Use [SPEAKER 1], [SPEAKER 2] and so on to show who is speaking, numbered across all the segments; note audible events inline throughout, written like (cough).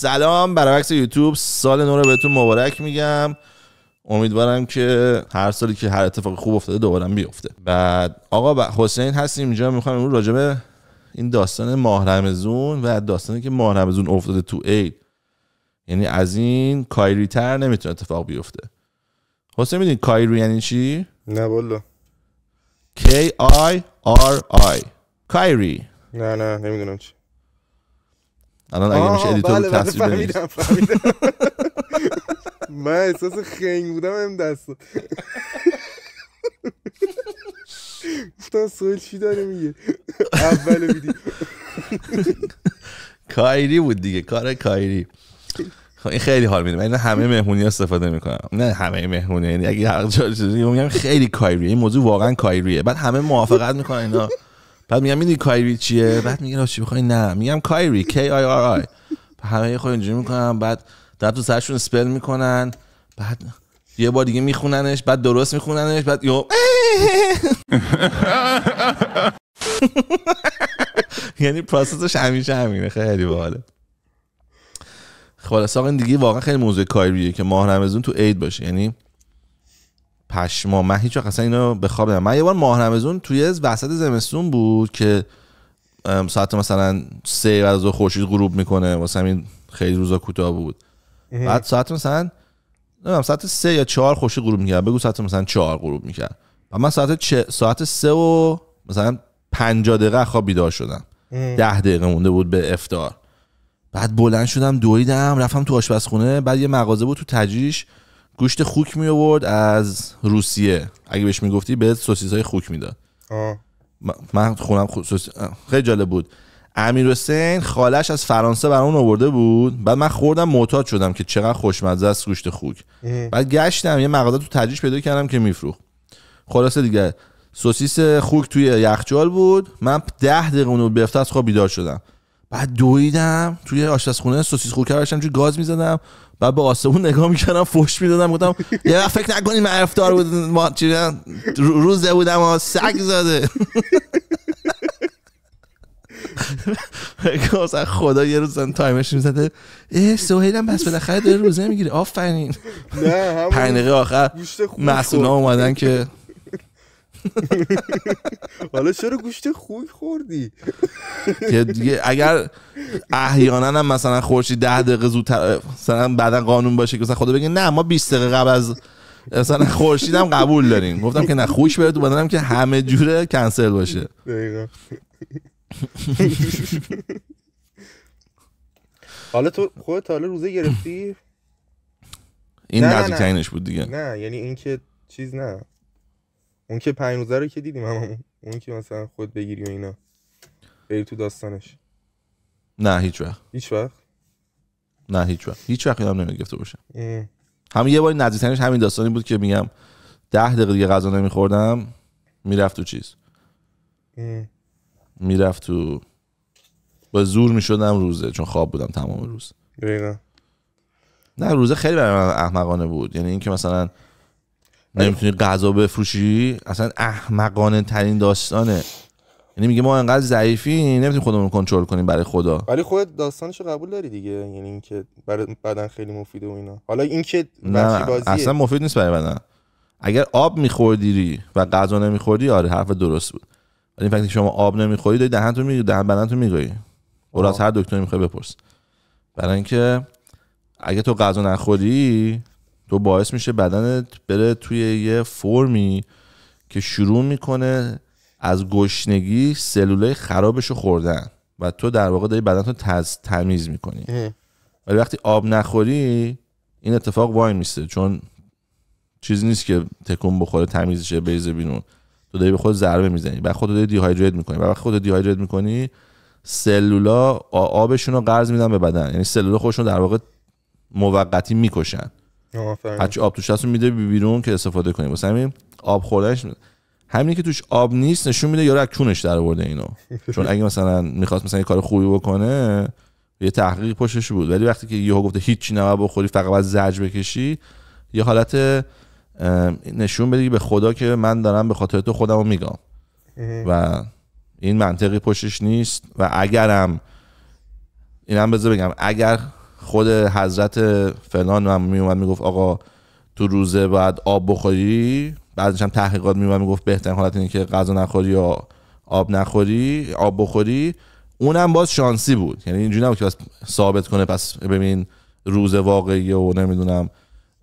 [SPEAKER 1] سلام برعکس یوتیوب سال نو رو بهتون مبارک میگم امیدوارم که هر سالی که هر اتفاق خوب افتاده دوباره بیفته بعد آقا حسین هستیم اینجا میخوام امروز راجبه این داستان ماهرمزون و داستانی که ماهرمزون افتاده تو عید یعنی از این کایری تر نمیتونه اتفاق بیفته حسین میدین کایری یعنی چی نه بله K I R I کایری
[SPEAKER 2] نه نه نمیدونم چی
[SPEAKER 1] الان اگه میشه ادیتور بله, بله، تصویر فهمیدم فهمیدم (laughs)
[SPEAKER 2] من احساس خنگ بودم هم دست (laughs) گفتم سویل چی داره میگه اول ویدیو
[SPEAKER 1] (laughs) کایری بود دیگه کار کایری خب، این خیلی حال میده من همه مهمونی استفاده میکنم نه همه مهمونی یعنی اگه حق میگم خیلی کایریه این موضوع واقعا کایریه بعد همه موافقت میکنن اینا بعد میگم میدونی کایری چیه بعد میگه چی بخوای نه میگم کایری K I R I همه خود اینجوری میکنن بعد در تو سرشون سپل میکنن بعد یه بار دیگه میخوننش بعد درست میخوننش بعد یو (laughs) یعنی پروسسش همیشه همینه خیلی باله خلاص آقا این دیگه واقعا خیلی موضوع کایریه که ماه رمزون تو عید باشه یعنی پشما من هیچ وقت اصلا اینو به خواب من یه بار ماهرمزون توی وسط زمستون بود که ساعت مثلا سه بعد از خورشید غروب میکنه واسه همین خیلی روزا کوتاه بود بعد ساعت مثلا نمیدونم ساعت سه یا چهار خورشید غروب میکرد بگو ساعت مثلا چهار غروب میکرد و من ساعت چه... ساعت سه و مثلا 50 دقیقه خواب بیدار شدم ده دقیقه مونده بود به افتار بعد بلند شدم دویدم رفتم تو آشپزخونه بعد یه مغازه بود تو تجریش گوشت خوک می آورد از روسیه اگه بهش میگفتی به سوسیس های خوک میداد من خونم خو... سوسی... خیلی جالب بود امیر حسین خالش از فرانسه برامون آورده بود بعد من خوردم معتاد شدم که چقدر خوشمزه است گوشت خوک بعد گشتم یه مغازه تو تجریش پیدا کردم که میفروخت خلاصه دیگه سوسیس خوک توی یخچال بود من ده دقیقه اونو بیفته از خواب بیدار شدم بعد دویدم توی آشپزخونه سوسیس خوک کردم توی گاز میزدم و به آسمون نگاه میکردم فوش میدادم گفتم یه فکر نکنی افتار بود ما روزه بودم و سگ زاده (laughs) خدا یه روز تایمش میزده ای سوهیل هم بس بالاخره داره روزه میگیره آفرین نه پنج دقیقه آخر مسئولا اومدن که (laughs)
[SPEAKER 2] حالا چرا گوشت خوی خوردی
[SPEAKER 1] که دیگه اگر احیانا هم مثلا خورشی ده دقیقه زودتر مثلا بعدا قانون باشه که مثلا خدا بگه نه ما 20 دقیقه قبل از مثلا خورشیدم قبول داریم گفتم که نه خوش بره تو بدنم که همه جوره کنسل باشه (laughs)
[SPEAKER 2] حالا تو خودت حالا روزه گرفتی
[SPEAKER 1] این نزدیکترینش بود دیگه
[SPEAKER 2] نه یعنی اینکه چیز نه اون که روزه رو که دیدیم هممون اون که مثلا خود بگیری و اینا بری تو داستانش
[SPEAKER 1] نه هیچ وقت هیچ وقت نه هیچ وقت هیچ وقت یادم نمیگفته باشم همین یه بار نزدیکترینش همین داستانی بود که میگم ده دقیقه دیگه غذا نمیخوردم میرفت تو چیز میرفت تو با زور میشدم روزه چون خواب بودم تمام روز دقیقا نه روزه خیلی برای من احمقانه بود یعنی اینکه مثلا آره. نمیتونی غذا بفروشی اصلا احمقانه ترین داستانه یعنی میگه ما انقدر ضعیفی نمیتونیم خودمون کنترل کنیم برای خدا
[SPEAKER 2] ولی خود داستانشو قبول داری دیگه یعنی اینکه برای بدن خیلی مفیده و اینا حالا اینکه نه بازیه. اصلا
[SPEAKER 1] مفید نیست برای بدن اگر آب میخوردی و غذا نمیخوردی آره حرف درست بود ولی این شما آب نمیخوری داری دهنتو میگی دهن بدنتو میگی اول هر دکتری میخوای بپرس برای اگه تو غذا نخوری تو باعث میشه بدنت بره توی یه فرمی که شروع میکنه از گشنگی سلوله خرابش خوردن و تو در واقع داری بدنتو رو تز تمیز میکنی ولی وقتی آب نخوری این اتفاق وای میسته چون چیزی نیست که تکون بخوره تمیزشه بیزه بینون تو داری به خود ضربه میزنی بعد خود دی دیهایدریت میکنی و وقت خود دیهایدریت میکنی سلولا آبشون رو قرض میدن به بدن یعنی سلولا خودشون در واقع موقتی میکشن هرچی آب توش هست میده بیرون که استفاده کنیم واسه همین آب خوردنش همینی که توش آب نیست نشون میده یارو از در آورده اینو (laughs) چون اگه مثلا میخواست مثلا یه کار خوبی بکنه یه تحقیق پشتش بود ولی وقتی که یهو گفته هیچی نباید بخوری فقط باید زج بکشی یه حالت نشون بده به خدا که من دارم به خاطر تو خودم رو میگم و این منطقی پشتش نیست و اگرم اینم بذار بگم اگر خود حضرت فلان هم میومد میگفت آقا تو روزه باید آب بخوری بعدش هم تحقیقات میومد میگفت بهترین حالت اینه که غذا نخوری یا آب نخوری آب بخوری اونم باز شانسی بود یعنی اینجوری نبود که بس ثابت کنه پس ببین روز واقعیه و نمیدونم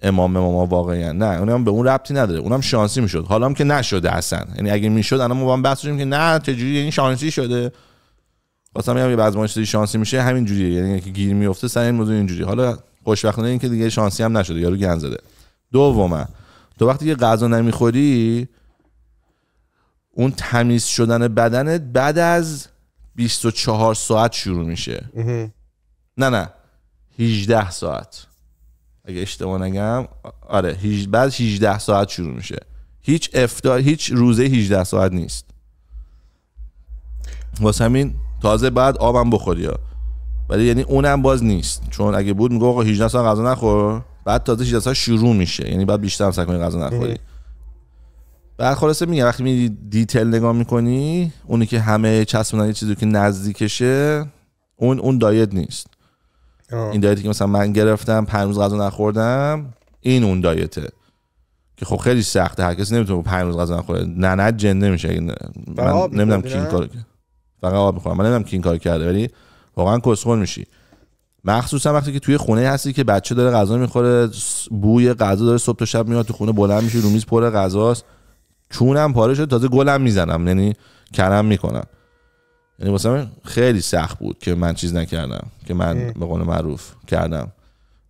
[SPEAKER 1] امام ما واقعا نه اونم به اون ربطی نداره اونم شانسی میشد حالا هم که نشده اصلا یعنی اگه میشد الان ما با هم که نه چجوری این یعنی شانسی شده واسه همین یه بعضی مشتری شانسی میشه همین جوریه یعنی اینکه گیر میفته سر این موضوع اینجوری حالا خوشبختانه اینکه دیگه شانسی هم نشده یارو گند زده دوما تو وقتی یه غذا نمیخوری اون تمیز شدن بدنت بعد از 24 ساعت شروع میشه نه نه 18 ساعت اگه اشتباه نگم آره بعد 18 ساعت شروع میشه هیچ افتار هیچ روزه 18 ساعت نیست واسه همین تازه بعد آبم بخوری ها ولی یعنی اونم باز نیست چون اگه بود میگه آقا 18 سال غذا نخور بعد تازه 18 سال شروع میشه یعنی بعد بیشتر سعی کنی غذا نخوری بله. بعد خلاصه میگه وقتی می دیتیل نگاه میکنی اونی که همه چسبونن یه چیزی که نزدیکشه اون اون دایت نیست این دایتی که مثلا من گرفتم پنج روز غذا نخوردم این اون دایته که خب خیلی سخته هر کسی نمیتونه پنج روز غذا نخوره نه نه جنده میشه من نمیدونم کی این کارو فقط میخورم من نمیدونم کی این کار کرده ولی واقعا کسخون میشی مخصوصا وقتی که توی خونه هستی که بچه داره غذا میخوره بوی غذا داره صبح تا شب میاد تو خونه بلند میشی رو میز پر غذاست چونم پاره شد تازه گلم میزنم یعنی کرم میکنم یعنی واسه خیلی سخت بود که من چیز نکردم که من به قول معروف کردم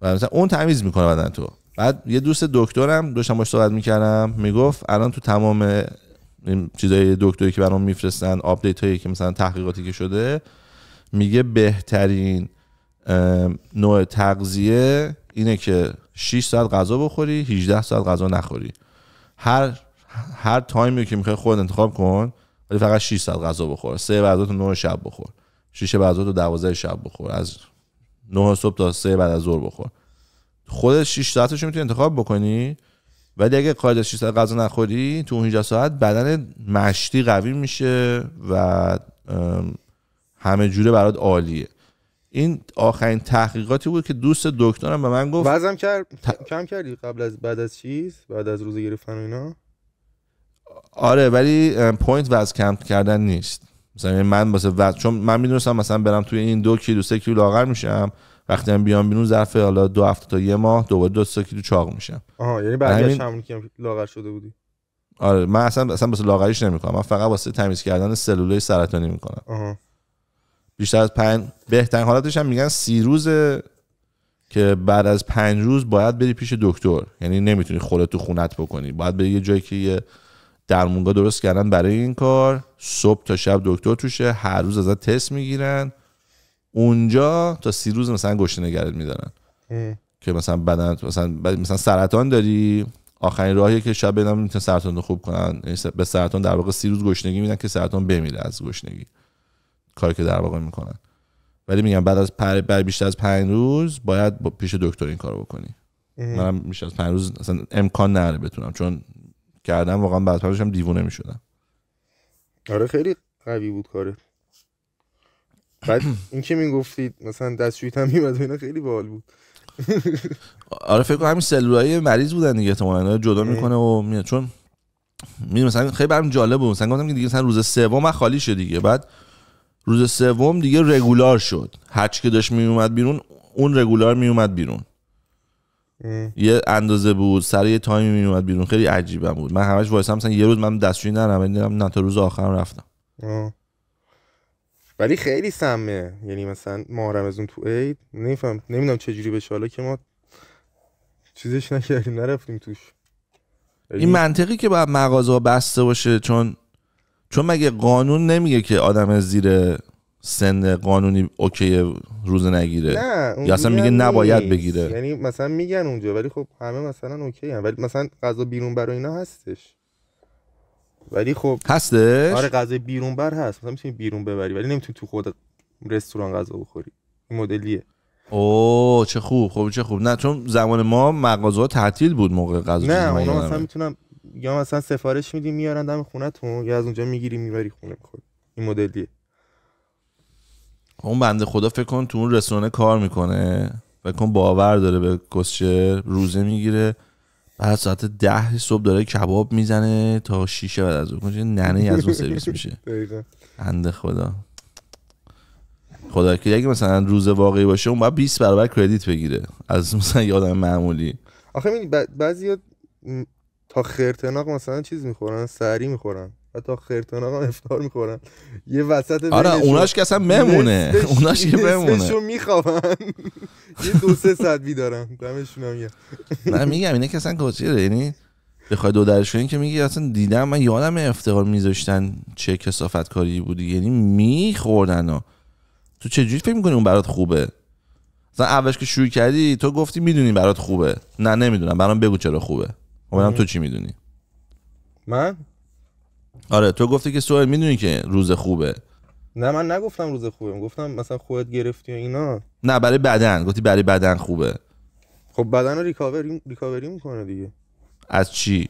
[SPEAKER 1] و مثلا اون تمیز میکنه بدن تو بعد یه دوست دکترم داشتم باش صحبت میکردم میگفت الان تو تمام این چیزای دکتری که برام میفرستن آپدیت هایی که مثلا تحقیقاتی که شده میگه بهترین نوع تغذیه اینه که 6 ساعت غذا بخوری 18 ساعت غذا نخوری هر هر تایمی که میخوای خود انتخاب کن ولی فقط 6 ساعت غذا بخور سه بعد تو 9 شب بخور 6 بعد تو 12 شب بخور از 9 صبح تا 3 بعد از ظهر بخور خودت 6 ساعتش میتونی انتخاب بکنی ولی اگه خارج از ساعت غذا نخوری تو اون ساعت بدن مشتی قوی میشه و همه جوره برات عالیه این آخرین تحقیقاتی بود که دوست دکترم به من گفت وزم
[SPEAKER 2] کم ت... کم کردی قبل از بعد از چیز بعد از روزه گرفتن اینا
[SPEAKER 1] آره ولی پوینت وزن کم کردن نیست مثلا یعنی من واسه وزن چون من میدونستم مثلا برم توی این دو کیلو سه کیلو لاغر میشم وقتی هم بیام بیرون ظرف حالا دو هفته تا یه ماه دوباره دو سه کیلو چاق میشم آها یعنی بعدش همین... همونی
[SPEAKER 2] که لاغر شده بودی
[SPEAKER 1] آره من اصلا اصلا واسه لاغریش نمیکنم من فقط واسه تمیز کردن سلولای سرطانی میکنم آها. بیشتر از پنج بهترین حالتش هم میگن سی روزه که بعد از پنج روز باید بری پیش دکتر یعنی نمیتونی خودت تو خونت بکنی باید بری یه جایی که یه درمونگا درست کردن برای این کار صبح تا شب دکتر توشه هر روز ازت تست میگیرن اونجا تا سی روز مثلا گوشت نگرد میدارن که مثلا بدن مثلا مثلا سرطان داری آخرین راهیه که شب بدم میتونه سرطان رو خوب کنن یعنی به سرطان در واقع سی روز گشنگی میدن که سرطان بمیره از گشنگی کاری که در واقع میکنن ولی میگم بعد از پر بر بیشتر از پنج روز باید با پیش دکتر این کارو بکنی منم بیشتر از پنج روز اصلا امکان نداره بتونم چون کردم واقعا بعد پنج دیوونه میشدم
[SPEAKER 2] آره خیلی قوی بود کاره بعد این که میگفتید مثلا دستشویی تمیم و اینا خیلی بال بود
[SPEAKER 1] آره فکر کنم همین سلولایی مریض بودن دیگه احتمالاً جدا میکنه و میاد چون میدونم مثلا خیلی برام جالب بود مثلا گفتم که دیگه مثلا روز سوم من خالی شد دیگه بعد روز سوم دیگه رگولار شد هرچی که داشت میومد بیرون اون رگولار میومد بیرون یه اندازه بود سر یه تایمی میومد بیرون خیلی عجیبم بود من همش وایسم مثلا یه روز من دستشویی نرم نه تا روز آخرم رفتم
[SPEAKER 2] ولی خیلی سمه یعنی مثلا ما رمزون تو عید نمیفهم نمیدونم چه جوری بشه حالا که ما چیزش نکردیم نرفتیم توش
[SPEAKER 1] این یعنی- منطقی که باید مغازه ها بسته باشه چون چون مگه قانون نمیگه که آدم زیر سن قانونی اوکی روزه نگیره نه یا اصلا میگه نباید نیست. بگیره یعنی
[SPEAKER 2] مثلا میگن اونجا ولی خب همه مثلا اوکی هم. ولی مثلا غذا بیرون برای اینا هستش ولی خب هستش آره غذای بیرون بر هست مثلا میتونی بیرون ببری ولی نمیتونی تو خود رستوران غذا بخوری این مدلیه
[SPEAKER 1] اوه چه خوب خب چه خوب نه چون زمان ما مغازه ها تعطیل بود موقع غذا نه اونا مثلا
[SPEAKER 2] میتونم یا مثلا سفارش میدی میارن دم خونتون یا از اونجا میگیری میبری خونه میخوری این مدلیه
[SPEAKER 1] خب، اون بنده خدا فکر کن تو اون رستوران کار میکنه فکر کن باور داره به گسچه روزه میگیره بعد ساعت ده صبح داره کباب میزنه تا شیشه بعد از اون ننه از اون سرویس میشه اند خدا خدا که اگه مثلا روز واقعی باشه اون باید 20 برابر کردیت بگیره از مثلا یادم معمولی
[SPEAKER 2] آخه ببین بعضی تا خرتناق مثلا چیز میخورن سری میخورن حتی خرتونا هم افتار میخورن یه وسط آره اوناش که اصلا ممونه (laughs) اوناش که بمونه میخوابن یه دو سه ساعت بیدارم دمشون هم یه
[SPEAKER 1] نه میگم اینه که اصلا رو یعنی بخوای دو درش کنی که میگی اصلا دیدم من یادم افتخار میذاشتن چه کسافت کاری بودی یعنی میخوردن و تو چه جوری فکر میکنی اون برات خوبه مثلا اولش که شروع کردی تو گفتی میدونی برات خوبه نه نمیدونم برام بگو چرا خوبه خب، امیدوارم تو چی میدونی من آره تو گفتی که سوال میدونی که روز خوبه
[SPEAKER 2] نه من نگفتم روز خوبه گفتم مثلا خودت گرفتی اینا
[SPEAKER 1] نه برای بدن گفتی برای بدن خوبه
[SPEAKER 2] خب بدن ریکاوری ریکاوری میکنه دیگه
[SPEAKER 1] از چی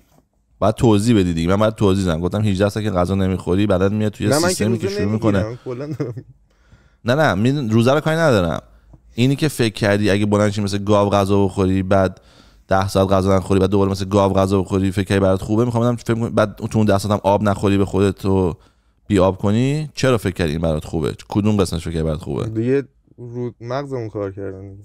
[SPEAKER 1] بعد توضیح بدی دیگه من بعد توضیح زدم گفتم 18 سال که غذا نمیخوری بدن میاد توی سیستمی که شروع میکنه نه نه روزه رو کاری ندارم اینی که فکر کردی اگه بلند مثل گاو غذا بخوری بعد 10 ساعت غذا نخوری بعد دوباره مثل گاو غذا بخوری فکر برات خوبه میخوام بدم فکر بعد تو اون 10 ساعت هم آب نخوری به خودت و بی آب کنی چرا فکر کردی این برات خوبه کدوم قسمتش فکر برات خوبه
[SPEAKER 2] دیگه رو مغزمون کار کردن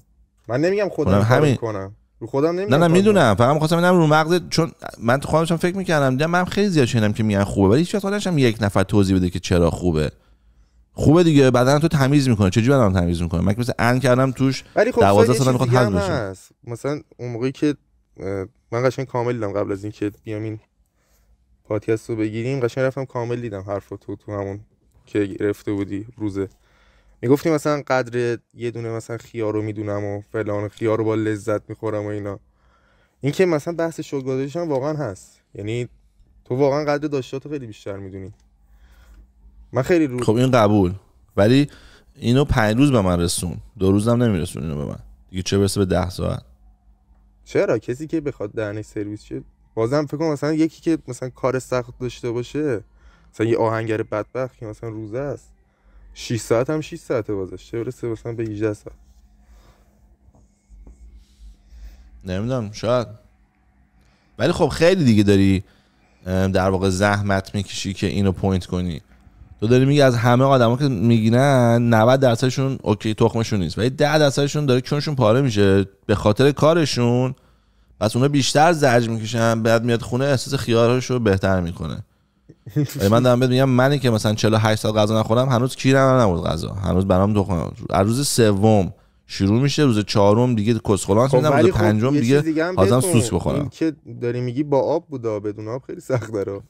[SPEAKER 2] من نمیگم خودم همین کنم رو خودم نمیگم نه نه
[SPEAKER 1] میدونم فقط می‌خواستم ببینم رو مغز چون من تو خودم فکر میکردم دیدم من خیلی زیاد شنیدم که میگن خوبه ولی هیچ وقت یک نفر توضیح بده که چرا خوبه خوبه دیگه بدن تو تمیز میکنه چجوری بدن تمیز میکنه من که مثلا ان کردم توش ولی خب سال میخواد حل بشه هست.
[SPEAKER 2] مثلا اون موقعی که من قشنگ کامل دیدم قبل از اینکه بیام این پادکست رو بگیریم قشنگ رفتم کامل دیدم حرف تو تو همون که گرفته بودی روزه میگفتی مثلا قدر یه دونه مثلا خیار رو میدونم و فلان خیار رو با لذت میخورم و اینا این که مثلا بحث شوگادش هم واقعا هست یعنی تو واقعا قدر داشتاتو خیلی بیشتر میدونی
[SPEAKER 1] من خیلی روز خب این قبول ولی اینو پنج روز به من رسون دو روزم نمیرسون اینو به من دیگه چه برسه به ده ساعت
[SPEAKER 2] چرا کسی که بخواد درنش سرویس شه بازم فکر کنم مثلا یکی که مثلا کار سخت داشته باشه مثلا یه آهنگر بدبخت که مثلا روزه است 6 ساعت هم 6 ساعته بازش چه برسه مثلا به 18 ساعت
[SPEAKER 1] نمیدونم شاید ولی خب خیلی دیگه داری در واقع زحمت میکشی که اینو پوینت کنی تو داری میگی از همه آدما که میگینن 90 درصدشون اوکی تخمشون نیست ولی 10 درصدشون داره چونشون پاره میشه به خاطر کارشون پس اونا بیشتر زرج میکشن بعد میاد خونه احساس خیارهاشو بهتر میکنه من دارم بهت میگم منی که مثلا 48 سال غذا نخورم هنوز کیرم نبود غذا هنوز برام خونه از روز سوم شروع میشه روز چهارم دیگه خب میدم روز خب، پنجم دیگه سوس بخورم
[SPEAKER 2] که داری میگی با آب بودا بدون آب خیلی سخت داره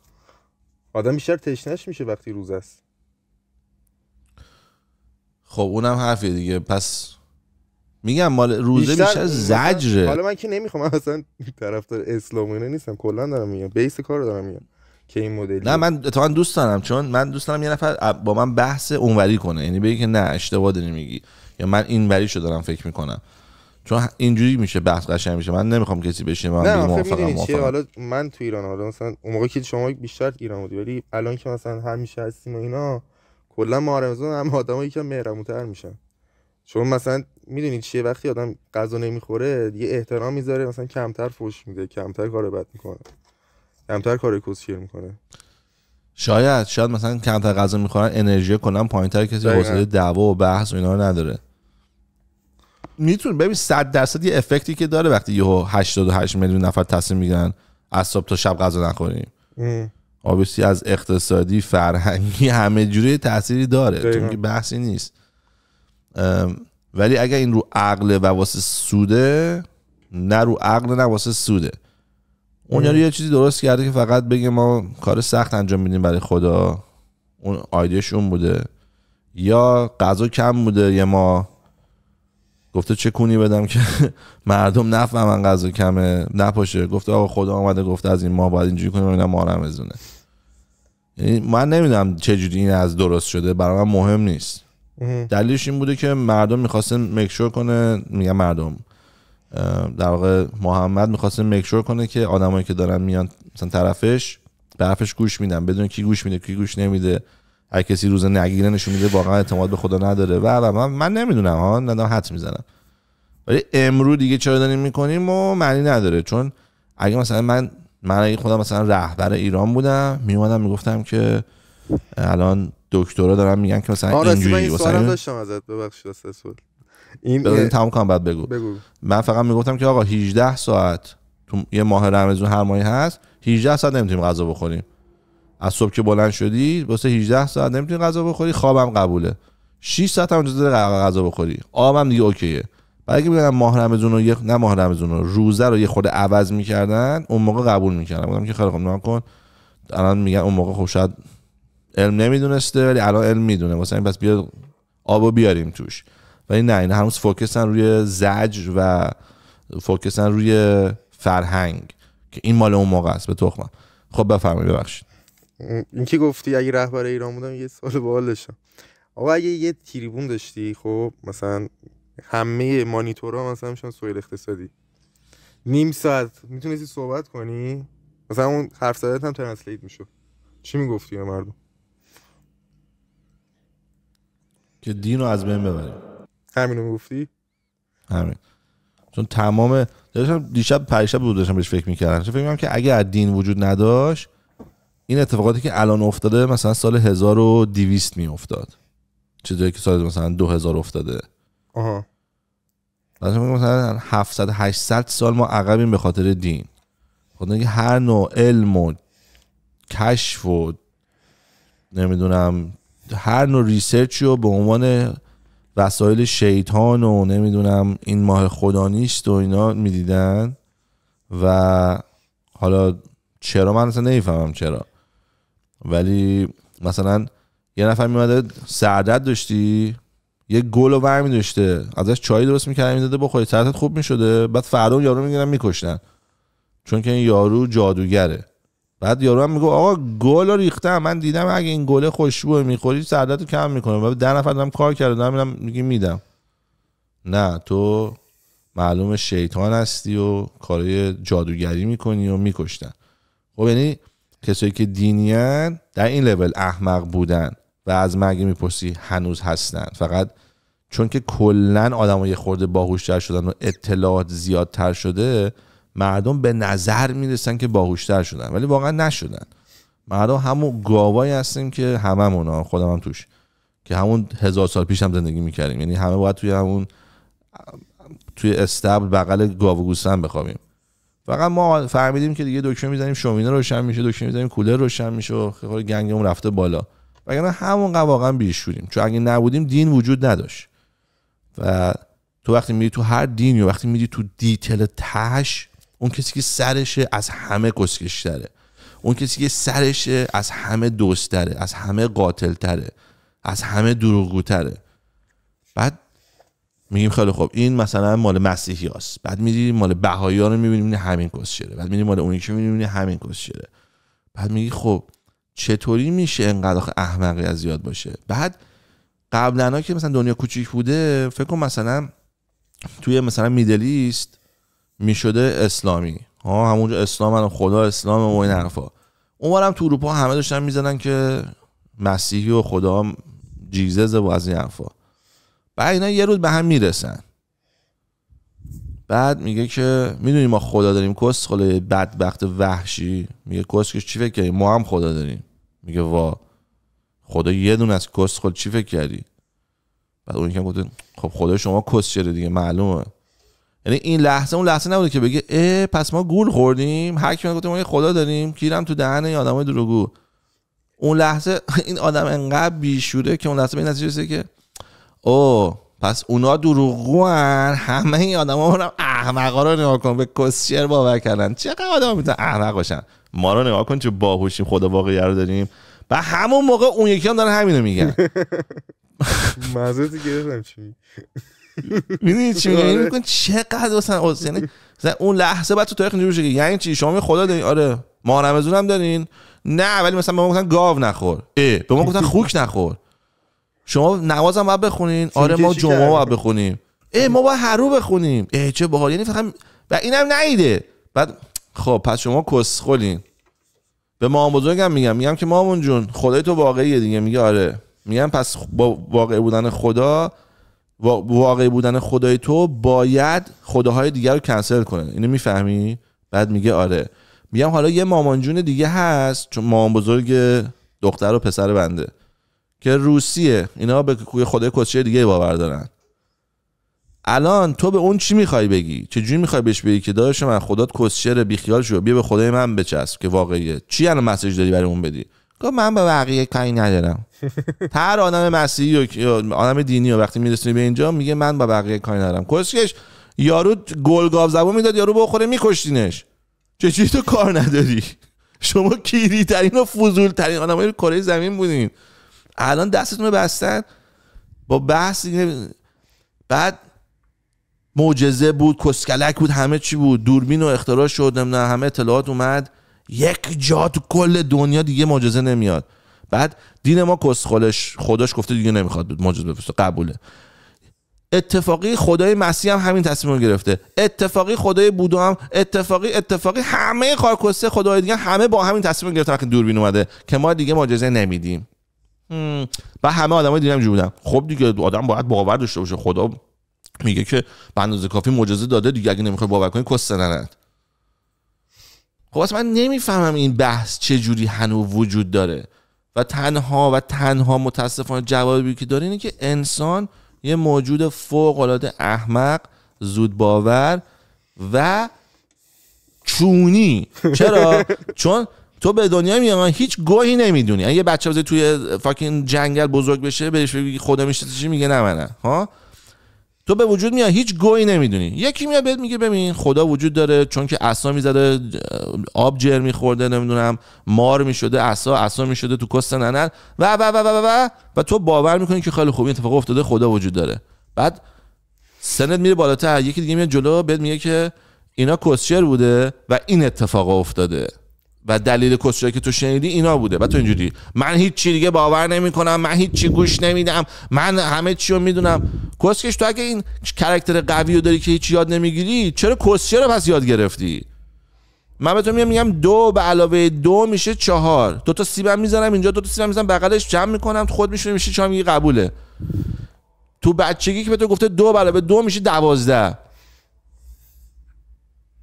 [SPEAKER 2] آدم بیشتر تشنش میشه وقتی روز است
[SPEAKER 1] خب اونم حرفی دیگه پس میگم مال روزه میشه بیشتر زجره حالا
[SPEAKER 2] من که نمیخوام اصلا طرفدار اسلام اینا نیستم کلا دارم میگم بیس کار دارم میگم که این مدلی نه
[SPEAKER 1] من تا دوست دارم چون من دوست دارم یه نفر با من بحث اونوری کنه یعنی بگی که نه اشتباه داری میگی یا من اینوریشو دارم فکر میکنم چون اینجوری میشه بحث قشنگ میشه من نمیخوام کسی بشه من موافقم موافقم حالا
[SPEAKER 2] من تو ایران حالا مثلا اون موقع که شما بیشتر ایران بودی ولی الان که مثلا همیشه هستیم و اینا کلا ما رمضان هم آدمایی که مهرموتر میشن چون مثلا میدونید چیه وقتی آدم غذا نمیخوره یه احترام میذاره مثلا کمتر فوش میده کمتر کار بد میکنه کمتر کار کوسیر میکنه
[SPEAKER 1] شاید شاید مثلا کمتر غذا میخورن انرژی کنن پایینتر کسی حوصله دعوا و بحث و اینا رو نداره میتونه ببین 100 درصد یه افکتی که داره وقتی یهو 88 میلیون نفر تصمیم میگن از صبح تا شب غذا نخوریم آبیسی از اقتصادی فرهنگی همه جوری تاثیری داره که بحثی نیست ولی اگر این رو عقل و واسه سوده نه رو عقل نه واسه سوده اون یعنی یه چیزی درست کرده که فقط بگه ما کار سخت انجام میدیم برای خدا اون آیدیش اون بوده یا غذا کم بوده یا ما گفته چه کونی بدم که (laughs) مردم نفهمن غذا کمه نپاشه گفته آقا خدا آمده گفته از این ما باید اینجوری کنیم اینا ما ازونه یعنی من نمیدونم چه جوری این از درست شده برای من مهم نیست دلیلش این بوده که مردم میخواستن مکشور کنه میگم مردم در واقع محمد میخواسته مکشور کنه که آدمایی که دارن میان مثلا طرفش به گوش میدن بدون کی گوش میده کی گوش نمیده هر کسی روز نگیره نشون میده واقعا اعتماد به خدا نداره و من, من نمیدونم ها ندارم حد میزنم ولی امرو دیگه چرا داریم میکنیم و معنی نداره چون اگه مثلا من من اگه خودم مثلا رهبر ایران بودم میومدم میگفتم که الان دکترا دارن میگن که مثلا اینجوری این مثلا داشتم
[SPEAKER 2] ازت ببخشید این ای... تمام
[SPEAKER 1] کنم بعد بگو. بگو من فقط میگفتم که آقا 18 ساعت تو یه ماه رمضان هر ماهی هست 18 ساعت نمیتونیم غذا بخوریم از صبح که بلند شدی واسه 18 ساعت نمیتونی غذا بخوری خوابم قبوله 6 ساعت هم اجازه غذا بخوری آبم دیگه اوکیه برای اگه میگم ماه رمزون رو یه نه ماه رمزون رو روزه رو یه خود عوض میکردن اون موقع قبول میکردن بودم که خیلی خوب کن الان میگن اون موقع خب شاید علم نمیدونسته ولی الان علم میدونه واسه این پس بیا آبو بیاریم توش ولی نه این هنوز فوکسن روی زجر و فوکسن روی فرهنگ که این مال اون موقع است به تخمم خب بفرمایید ببخشید
[SPEAKER 2] این که گفتی اگه رهبر ایران بودم یه سال باحال داشتم آقا اگه یه تیریبون داشتی خب مثلا همه مانیتورها مثلا میشن سویل اقتصادی نیم ساعت میتونستی صحبت کنی مثلا اون حرف زدت هم ترنسلیت میشد چی میگفتی به مردم
[SPEAKER 1] که دین رو از بین ببریم همینو میگفتی همین چون تمام داشتم دیشب پریشب بود داشتم بهش فکر میکردم فکر میکردم که اگه دین وجود نداشت این اتفاقاتی که الان افتاده مثلا سال 1200 افتاد چیزایی که سال مثلا 2000 افتاده آها مثلا 700 800 سال ما عقبیم به خاطر دین خاطر اینکه هر نوع علم و کشف و نمیدونم هر نوع ریسرچی رو به عنوان وسایل شیطان و نمیدونم این ماه خدا نیست و اینا میدیدن و حالا چرا من اصلا نمیفهمم چرا ولی مثلا یه نفر میمده سردت داشتی یه گل رو برمی داشته ازش چای درست میکرد میداده بخوری سردت خوب میشده بعد فردا یارو میگیرن میکشتن چون که این یارو جادوگره بعد یارو هم میگه آقا گل ریختم من دیدم اگه این گله خوشبو میخوری سردت رو کم میکنه و ده نفر دارم کار کرده دارم میدم نه تو معلوم شیطان هستی و کارای جادوگری میکنی و میکشتن خب یعنی کسایی که دینیان در این لول احمق بودن و از مرگ میپرسی هنوز هستن فقط چون که کلا آدم یه خورده باهوشتر شدن و اطلاعات زیادتر شده مردم به نظر میرسن که باهوشتر شدن ولی واقعا نشدن مردم همون گاوایی هستیم که هممونا خودم هم توش که همون هزار سال پیش هم زندگی میکردیم یعنی همه باید توی همون توی استبل بغل گاو بخوابیم فقط ما فهمیدیم که دیگه دکمه میزنیم شومینه روشن میشه دکمه میزنیم کولر روشن میشه و خیلی گنگمون رفته بالا وگرنه همون واقعا بیشوریم چون اگه نبودیم دین وجود نداشت و تو وقتی میری تو هر دینی یا وقتی میری تو دیتل تهش اون کسی که سرشه از همه گسکشتره اون کسی که سرشه از همه دوستره از همه قاتلتره از همه دروغگوتره بعد میگیم خیلی خوب این مثلا مال مسیحی هست. بعد میگی مال بهایی ها رو میبینیم همین شده بعد میگی مال اونی که همین همین شده بعد میگی خب چطوری میشه انقدر احمقی از باشه بعد قبلا که مثلا دنیا کوچیک بوده فکر کن مثلا توی مثلا میدلیست میشده اسلامی ها همونجا اسلام هم خدا اسلام و این حرفا هم تو اروپا همه داشتن میزدن که مسیحی و خدا جیزز و از این حرفا بعد اینا یه روز به هم میرسن بعد میگه که میدونی ما خدا داریم کس خاله بدبخت وحشی میگه کس چی فکر کردی ما هم خدا داریم میگه وا خدا یه دونه از کس خل چی فکر کردی بعد اون یکم گفته خب خدا شما کس چرا دیگه معلومه یعنی این لحظه اون لحظه نبوده که بگه اه پس ما گول خوردیم هر کی گفته ما خدا داریم کیرم تو دهن این آدمای دروغگو اون لحظه این آدم انقدر بیشوره که اون لحظه به نتیجه که او پس اونا دروغو هن همه این آدما رو احمقا رو نگاه کن به کسیر باور کردن چقدر آدم میتونن احمق باشن ما رو نگاه کن چه باهوشیم خدا واقعی رو داریم و همون موقع اون یکی هم دارن همینو میگن (laughs)
[SPEAKER 2] مزدی گرفتم چی
[SPEAKER 1] میدونی (laughs) چی میگن آره. چقدر اصلا اصلا یعنی- اون لحظه بعد تو تاریخ نجور که یعنی چی شما خدا دارین آره ما رمزون هم دارین نه ولی مثلا به ما گفتن گاو نخور به ما گفتن خوک نخور شما نماز هم باید بخونین آره ما جمعه باید بخونیم ای ما باید هرو بخونیم ای چه باحال یعنی فقط و اینم نیده بعد خب پس شما کسخلین به ما بزرگم میگم میگم که مامان جون خدای تو واقعیه دیگه میگه آره میگم پس با واقع بودن خدا واقعی بودن خدای تو باید خداهای دیگر رو کنسل کنه اینو میفهمی بعد میگه آره میگم حالا یه مامانجون دیگه هست چون مامان بزرگ دختر و پسر بنده که روسیه اینا به کوی خدای کسچه دیگه باور دارن الان تو به اون چی میخوای بگی چه چجوری میخوای بهش بگی که داداش من خدات کسچر بیخیال شو بیا به خدای من بچسب که واقعیه چی الان مسیج داری برای اون بدی گفت من به بقیه کاری ندارم (laughs) هر آدم مسیحی و آدم دینی و وقتی میرسونی به اینجا میگه من با بقیه کاری ندارم کسکش یارو گلگاو زبون میداد یارو بخوره میکشتینش چیزی تو کار نداری (laughs) شما کیری ترین و فضول ترین آدمای کره زمین بودین الان دستتون رو بستن با بحث بعد معجزه بود کسکلک بود همه چی بود دوربین و اختراع شد نه همه اطلاعات اومد یک جا تو کل دنیا دیگه معجزه نمیاد بعد دین ما کسخالش خداش گفته دیگه نمیخواد معجزه بفرسته قبوله اتفاقی خدای مسیح هم همین تصمیم گرفته اتفاقی خدای بودو هم اتفاقی اتفاقی همه خارکسته خدای دیگه همه با همین تصمیم گرفته وقتی دوربین اومده که ما دیگه معجزه نمیدیم و همه آدمای دیگه هم بودن خب دیگه آدم باید باور داشته باشه خدا میگه که به اندازه کافی معجزه داده دیگه اگه نمیخوای باور کنی کس نند خب من نمیفهمم این بحث چه جوری هنو وجود داره و تنها و تنها متاسفانه جوابی که داره اینه که انسان یه موجود فوق العاده احمق زود باور و چونی چرا (laughs) چون تو به دنیا میای هیچ گویی نمیدونی یعنی یه بچه بزنی توی فاکین جنگل بزرگ بشه بهش بگی خدا میشه چی میگه نه منه ها تو به وجود میای هیچ گویی نمیدونی یکی میاد بهت میگه ببین خدا وجود داره چون که عصا میزده آب جر میخورده نمیدونم مار میشده عصا عصا میشده تو کست ننن و و و و و و تو باور میکنی که خیلی خوبی اتفاق افتاده خدا وجود داره بعد سنت میره بالاتر یکی دیگه میاد جلو بهت میگه که اینا کوسچر بوده و این اتفاق افتاده و دلیل کسچایی که تو شنیدی اینا بوده و تو اینجوری من هیچ چی دیگه باور نمیکنم من هیچ چی گوش نمیدم من همه چی رو میدونم کسکش تو اگه این کرکتر قوی رو داری که هیچ یاد نمیگیری چرا کسچه رو پس یاد گرفتی من به تو میگم میگم دو به علاوه دو میشه چهار دو تا سیبم میزنم اینجا دو تا سیبم میزنم بغلش جمع میکنم خود میشونه میشه چهار میگی قبوله تو بچگی که به تو گفته دو به دو میشه دوازده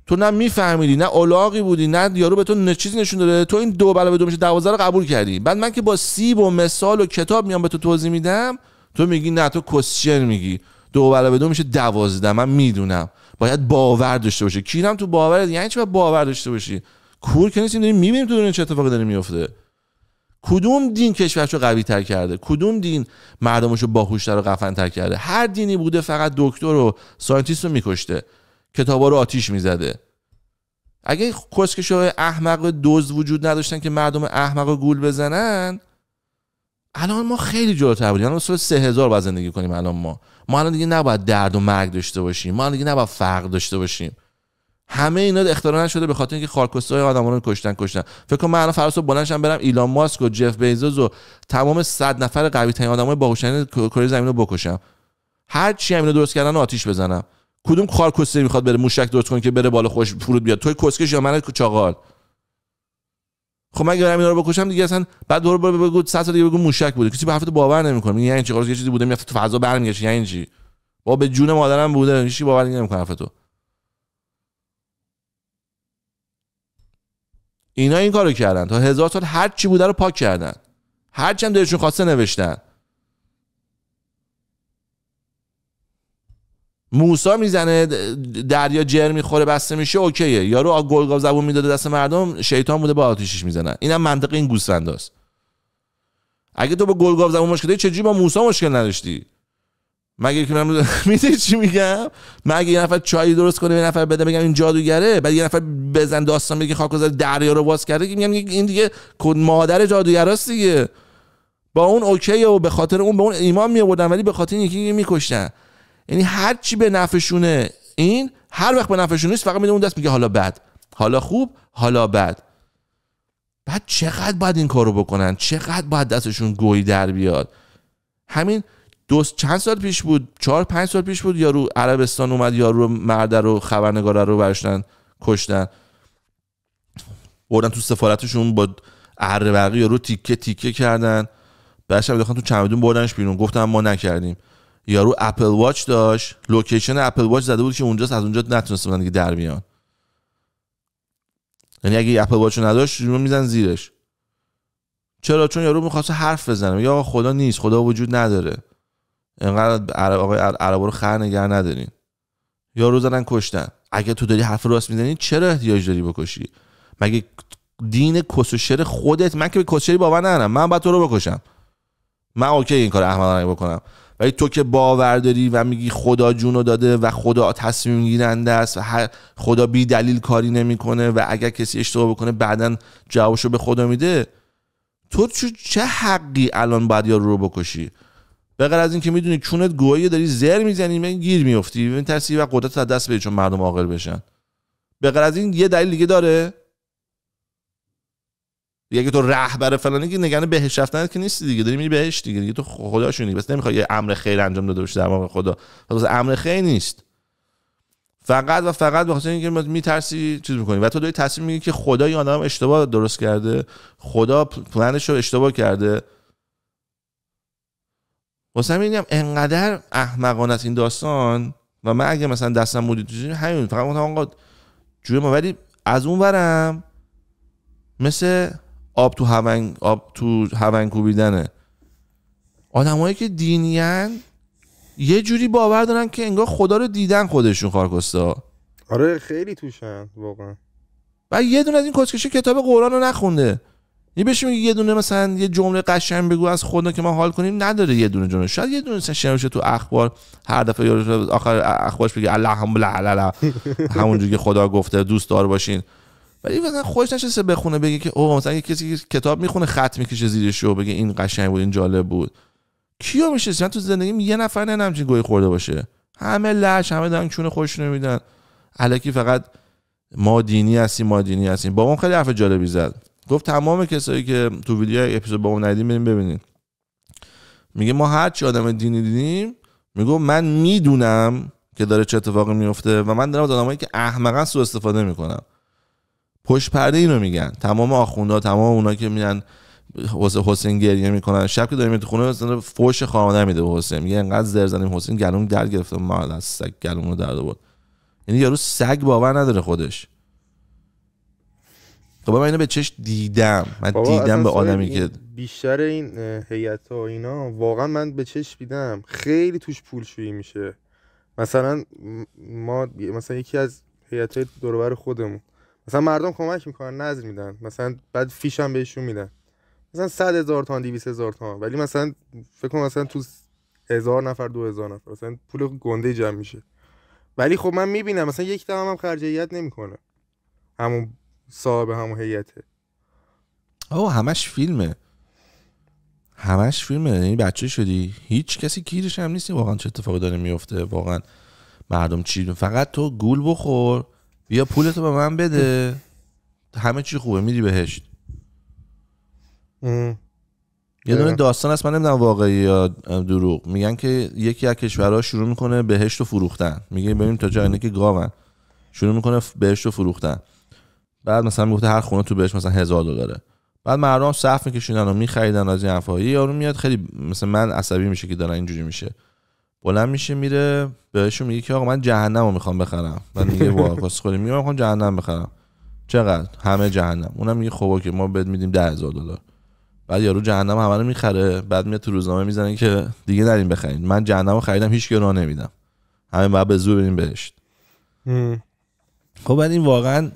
[SPEAKER 1] تو نه میفهمیدی نه الاغی بودی نه یارو به تو نه چیزی نشون داده تو این دو بلا به دو میشه 12 رو قبول کردی بعد من که با سیب و مثال و کتاب میام به تو توضیح میدم تو میگی نه تو کوشن میگی دو بلا به دو میشه 12 من میدونم باید باور داشته باشی کیرم تو باور یعنی چی باید باور داشته باشی کور که نیستیم داریم میبینیم تو دنیا چه اتفاقی داره میفته کدوم دین کشورش رو قوی تر کرده کدوم دین مردمش رو باهوشتر و قفن تر کرده هر دینی بوده فقط دکتر و ساینتیست رو میکشته کتابا رو آتیش میزده اگه کسکش های احمق دوز وجود نداشتن که مردم احمق گول بزنن الان ما خیلی جلوتر بودیم الان مثلا سه هزار باید زندگی کنیم الان ما ما الان دیگه نباید درد و مرگ داشته باشیم ما الان دیگه نباید فقر داشته باشیم همه اینا اختراع نشده به خاطر اینکه های آدم‌ها رو کشتن کشتن فکر کنم من الان رو بلندشم برم ایلان ماسک و جف بیزوس و تمام 100 نفر قوی ترین آدمای باهوشن کره زمین رو بکشم هر چی همینا درست کردن آتیش بزنم کدوم خار کسته میخواد بره موشک درست کنه که بره بالا خوش فرود بیاد توی کسکش یا من چاقال خب من برم اینا رو بکشم دیگه اصلا بعد دور برو بگو 100 سال دیگه بگو موشک بوده کسی به حرفت باور نمیکنه یعنی چی خلاص یه چیزی بوده میفته تو فضا برمیگشه یعنی چی با به جون مادرم بوده کسی باور نمیکنه تو اینا این کارو کردن تا هزار سال هر چی بوده رو پاک کردن هر چم دلشون خواسته نوشتن موسا میزنه دریا جر میخوره بسته میشه اوکیه یارو گلگاو زبون میداده دست مردم شیطان بوده با آتیشش میزنه اینم منطقه این گوسفنداست اگه تو با گلگاو زبون مشکل داری چجوری با موسا مشکل نداشتی مگه که من (laughs) میدونی چی میگم مگه یه نفر چای درست کنه یه نفر بده بگم این جادوگره بعد یه نفر بزن داستان بگه خاک دریا رو باز کرده میگم این دیگه مادر جادوگراست دیگه با اون اوکی و به خاطر اون به اون ایمان میآوردن ولی به خاطر یکی میکشتن یعنی هر چی به نفعشونه این هر وقت به نفعشون نیست فقط میده اون دست میگه حالا بد حالا خوب حالا بد بعد چقدر باید این کارو بکنن چقدر باید دستشون گوی در بیاد همین دو چند سال پیش بود چهار پنج سال پیش بود یارو عربستان اومد یارو مرد رو خبرنگار رو برشتن کشتن بردن تو سفارتشون با عربقی یارو تیکه تیکه کردن بعدش هم تو چمدون بردنش بیرون گفتم ما نکردیم یارو اپل واچ داشت لوکیشن اپل واچ زده بود که اونجاست از اونجا نتونسته بودن دیگه در میان یعنی اگه اپل واچ نداشت رو میزن زیرش چرا چون یارو میخواست حرف بزنه یا خدا نیست خدا وجود نداره انقدر عرب آقای عربا رو خر نگر ندارین یارو زدن کشتن اگه تو داری حرف راست میزنی چرا احتیاج داری بکشی مگه دین کسوشر خودت من که به کسوشری باور ندارم من باید تو رو بکشم من اوکی این کار احمدانه بکنم ولی تو که باور داری و میگی خدا جونو داده و خدا تصمیم گیرنده است و خدا بی دلیل کاری نمیکنه و اگر کسی اشتباه بکنه بعدا جوابشو به خدا میده تو چه حقی الان باید یارو رو بکشی به از اینکه میدونی چونت گویی داری زر میزنی من گیر میفتی این ترسی و قدرت از دست بدی چون مردم عاقل بشن به از این یه دلیل دیگه داره دیگه تو رهبر فلانی که نگران بهش رفتن که نیستی دیگه داری میری بهش دیگه دیگه تو خداشونی بس نمیخوای یه امر خیر انجام داده باشی در واقع خدا فقط امر خیر نیست فقط و فقط بخاطر اینکه اینکه میترسی چیز میکنی و تو دوی تصمیم میگی که خدای یا آدم اشتباه درست کرده خدا پلنش رو اشتباه کرده واسه همین انقدر احمقانه این داستان و من اگه مثلا دستم بودی تو همین فقط ما ولی از اون مثل آب تو هونگ آب تو هونگ کوبیدنه آدمایی که دینیان یه جوری باور دارن که انگار خدا رو دیدن خودشون خارکستا
[SPEAKER 2] آره خیلی توشن واقعا
[SPEAKER 1] و یه دونه از این کچکشه کتاب قرآن رو نخونده یه بهش میگه یه دونه مثلا یه جمله قشنگ بگو از خدا که ما حال کنیم نداره یه دونه جمله شاید یه دونه مثلا تو اخبار هر دفعه یارو آخر اخبارش بگه الله هم همونجوری که خدا گفته دوست دار باشین ولی مثلا خودش نشسته بخونه بگه که اوه مثلا کسی کتاب میخونه خط میکشه زیرش و بگه این قشنگ بود این جالب بود کیا میشه من تو زندگیم یه نفر نه همچین گوی خورده باشه همه لش همه دارن چون خوش نمیدن علکی فقط ما دینی هستیم ما دینی هستیم با اون خیلی حرف جالبی زد گفت تمام کسایی که تو ویدیو اپیزود با اون ندیم بریم ببینید میگه ما هر چی آدم دینی دیدیم میگه من میدونم که داره چه اتفاقی میفته و من دارم از آدمایی که احمقا سوء استفاده میکنم پشت پرده اینو میگن تمام آخوندا تمام اونا که واسه حسین گریه میکنن شب که داریم تو خونه مثلا فوش خانواده میده به حسین میگه انقدر زر زنیم حسین گلوم در گرفته مال از سگ گلومو در بود یعنی یارو سگ باور نداره خودش خب من اینو به چش دیدم من دیدم به آدمی که
[SPEAKER 2] بیشتر این هیئت ها اینا واقعا من به چش دیدم خیلی توش پولشویی میشه مثلا ما مثلا یکی از هیئت های دوربر خودمون مثلا مردم کمک میکنن نظر میدن مثلا بعد فیش هم بهشون میدن مثلا 100 هزار تا 200 هزار تا ولی مثلا فکر کنم مثلا تو هزار نفر دو هزار نفر مثلا پول گنده جمع میشه ولی خب من میبینم مثلا یک دهم هم خرج هیئت نمیکنه همون صاحب همون هیئته
[SPEAKER 1] او همش فیلمه همش فیلمه یعنی بچه شدی هیچ کسی کیرش هم نیستی واقعا چه اتفاقی داره میفته واقعا مردم چی فقط تو گول بخور بیا پولتو به من بده همه چی خوبه میدی بهشت یه داستان هست من نمیدونم واقعی یا دروغ میگن که یکی از کشورها شروع میکنه بهشت و فروختن میگه بریم تا جایی که گاون شروع میکنه بهشت و فروختن بعد مثلا میگفته هر خونه تو بهشت مثلا هزار دلاره بعد مردم صف میکشیدن و میخریدن از این حرفا یارو میاد خیلی مثلا من عصبی میشه که دارن اینجوری میشه بلند میشه میره بهشون میگه که آقا من جهنم رو میخوام بخرم من میگه (laughs) وا کسخلی میگه میخوام جهنم بخرم چقدر همه جهنم اونم میگه خب که ما بهت میدیم ده هزار دلار بعد یارو جهنم همه رو میخره بعد میاد تو روزنامه میزنه که دیگه نرین بخرین من جهنم رو خریدم هیچ گناه نمیدم همه بعد به زور بریم بهشت خب بعد این واقعا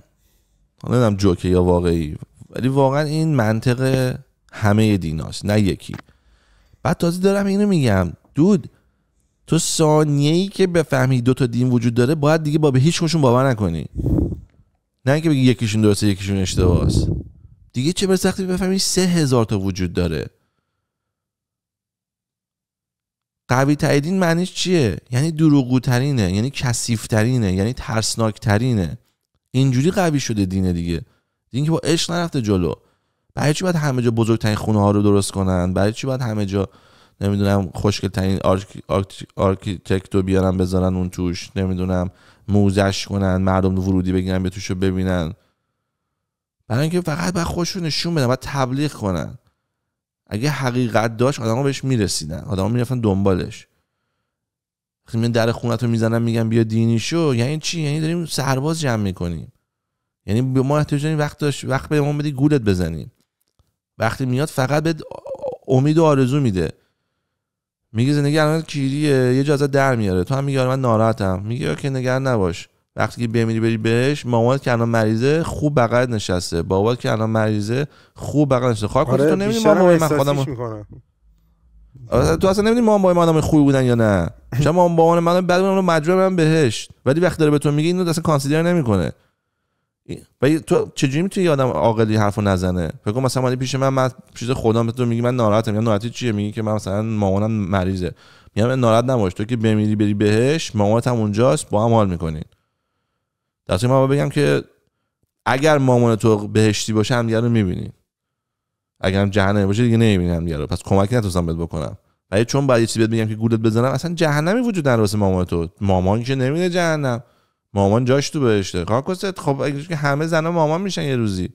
[SPEAKER 1] نمیدونم جوکه یا واقعی ولی واقعا این منطق همه دیناست نه یکی بعد تازه دارم اینو میگم دود تو ثانیه ای که بفهمی دو تا دین وجود داره باید دیگه با به هیچ کشون باور نکنی نه اینکه بگی یکیشون درسته یکیشون اشتباه دیگه چه سختی بفهمی سه هزار تا وجود داره قوی تاییدین معنیش چیه یعنی دروغگوترینه یعنی کسیفترینه، یعنی ترسناکترینه اینجوری قوی شده دینه دیگه دین که با عشق نرفته جلو برای چی باید همه جا بزرگترین خونه ها رو درست کنن برای چی باید همه جا نمیدونم خوشگل ترین آرکیتکتو بیارن بذارن اون توش نمیدونم موزش کنن مردم ورودی بگیرن به توش ببینن برای اینکه فقط باید رو نشون بدن و تبلیغ کنن اگه حقیقت داشت ها بهش میرسیدن ها میرفتن دنبالش خب من در خونت رو میزنن میگن بیا دینی شو یعنی چی یعنی داریم سرباز جمع میکنیم یعنی ما احتیاج داریم وقت داشت وقت به ما بدی گولت بزنیم وقتی میاد فقط به امید و آرزو میده میگه زندگی الان کیریه یه جا در میاره تو هم میگه آره من ناراحتم میگه که نگران نباش وقتی که بمیری بری بهش مامانت که الان مریضه خوب بغل نشسته بابات که الان مریضه خوب بغل نشسته خاک آره،, آره تو نمیدونی من خودم تو اصلا نمیدونی مامان با من خوبی بودن یا نه چون مامان با من بعد من مجبورم بهش ولی وقتی داره به تو میگه اینو اصلا کانسیدر نمیکنه و تو چجوری میتونی آدم عاقلی حرفو نزنه فکر کن مثلا پیش من من چیز خدا تو میگی من ناراحتم یا ناراحتی چیه میگی که من مثلا مامانم مریضه میگم ناراحت نباش تو که بمیری بری بهش مامانت هم اونجاست با هم حال میکنین در من بگم که اگر مامان تو بهشتی باشه هم رو میبینی اگر هم جهنمی باشه دیگه نمیبینی هم رو پس کمکی نتوسم بهت بکنم ولی چون باید یه چیزی بهت بگم که گولت بزنم اصلا جهنمی وجود نداره واسه مامان تو مامان که نمیره جهنم مامان جاش تو بهشته خاکست خب که همه زنا مامان میشن یه روزی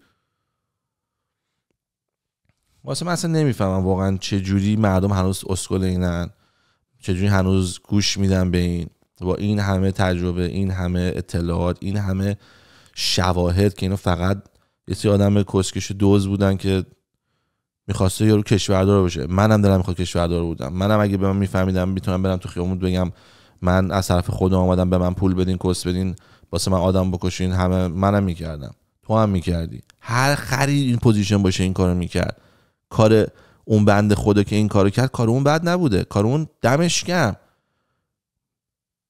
[SPEAKER 1] واسه من اصلا نمیفهمم واقعا چه جوری مردم هنوز اسکل اینن چه جوری هنوز گوش میدن به این با این همه تجربه این همه اطلاعات این همه شواهد که اینو فقط یه سری آدم کسکش دوز بودن که میخواسته یارو کشوردار باشه منم دلم میخواد کشوردار بودم منم اگه به من میفهمیدم میتونم برم تو خیامون بگم من از طرف خودم آمدم به من پول بدین کس بدین واسه من آدم بکشین همه منم میکردم تو هم میکردی هر خری این پوزیشن باشه این کارو میکرد کار اون بند خدا که این کارو کرد کار اون بد نبوده کار اون دمش کم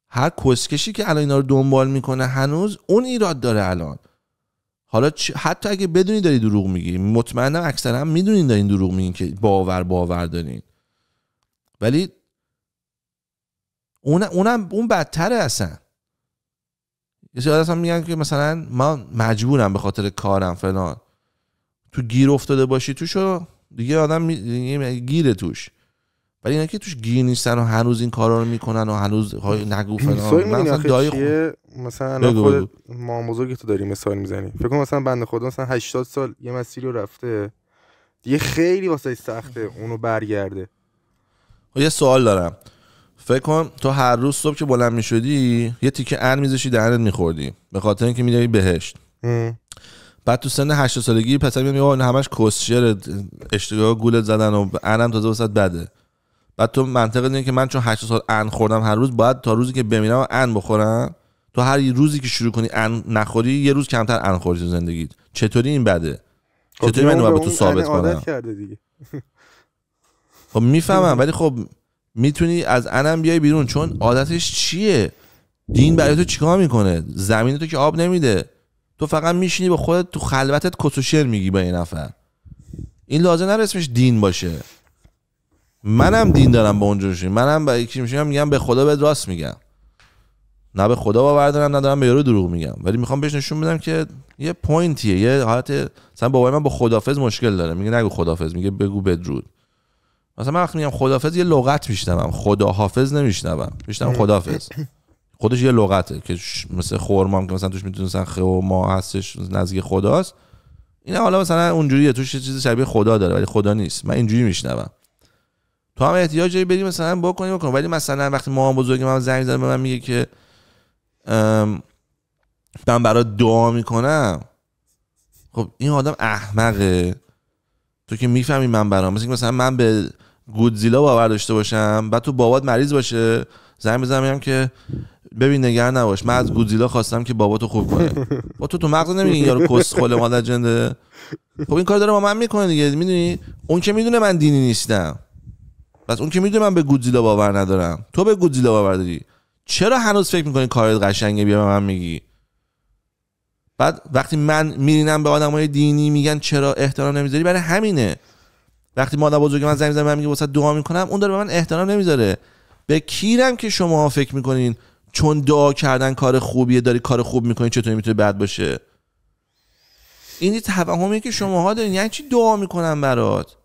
[SPEAKER 1] هر کسکشی که الان اینا رو دنبال میکنه هنوز اون ایراد داره الان حالا حتی اگه بدونی داری دروغ میگی مطمئنم اکثرا هم میدونین دارین دروغ میگین که باور باور دارین ولی اون اونم اون بدتره اصلا یه سری اصلا میگن که مثلا من مجبورم به خاطر کارم فلان تو گیر افتاده باشی رو دیگه آدم می... گیره توش ولی اینا که توش گیر نیستن و هنوز این کارا رو میکنن و هنوز نگو فلان مثلا دای مثلا خود
[SPEAKER 2] ما بزرگ تو داری مثال میزنی فکر کنم مثلا بنده خدا مثلا 80 سال یه مسیری رو رفته دیگه خیلی واسه سخته اونو برگرده
[SPEAKER 1] خب یه سوال دارم فکر کن تو هر روز صبح که بلند می یه تیکه ان میذاشی دهنت میخوردی به خاطر اینکه میدی بهشت بعد تو سن هشت سالگی پسر میگه آقا همش کسشر اشتباه گولت زدن و انم تازه وسط بده بعد تو منطق اینه که من چون 8 سال ان خوردم هر روز باید تا روزی که بمیرم ان بخورم تو هر روزی که شروع کنی ان نخوری یه روز کمتر ان خوری تو زندگیت چطوری این بده خب، چطوری من با تو ثابت کنم خب میفهمم ولی خب میتونی از انم بیای بیرون چون عادتش چیه دین برای تو چیکار میکنه زمین تو که آب نمیده تو فقط میشینی به خودت تو خلوتت کسوشر میگی با این نفر این لازم نره اسمش دین باشه منم دین دارم به اونجا منم با یکی میشینم میگم به خدا به راست میگم نه به خدا باور دارم ندارم به یارو دروغ میگم ولی میخوام بهش نشون بدم که یه پوینتیه یه حالت مثلا بابای من با خدافظ مشکل داره میگه نگو خدافظ میگه بگو بدرود مثلا من وقتی میگم خدافظ یه لغت میشنوم خداحافظ نمیشنوم میشنوم خدافظ خودش یه لغته که مثل خورما هم که مثلا توش میتونستن ما هستش نزدیک خداست این حالا مثلا اونجوریه توش یه چیز شبیه خدا داره ولی خدا نیست من اینجوری میشنوم تو هم احتیاج داری بری مثلا بکنی بکن ولی مثلا وقتی مامان بزرگ من زنگ زده به من میگه که من برات دعا میکنم خب این آدم احمقه تو که میفهمی من برام مثلا من به گودزیلا باور داشته باشم بعد تو بابات مریض باشه زنگ بزنم که ببین نگران نباش من از گودزیلا خواستم که بابات خوب کنه (laughs) با تو تو مغز نمیگی یارو کس خول مادر جنده خب این کار داره با من میکنه دیگه میدونی اون که میدونه من دینی نیستم بس اون که میدونه من به گودزیلا باور ندارم تو به گودزیلا باور داری چرا هنوز فکر میکنی کارت قشنگه بیا من میگی بعد وقتی من میرینم به آدمای دینی میگن چرا احترام نمیذاری برای همینه وقتی مادر بزرگ من زنگ میزنه من میگه واسه دعا میکنم اون داره به من احترام نمیذاره به کیرم که شما فکر میکنین چون دعا کردن کار خوبیه داری کار خوب میکنین چطوری میتونه بد باشه اینی توهمی که شماها دارین یعنی چی دعا میکنم برات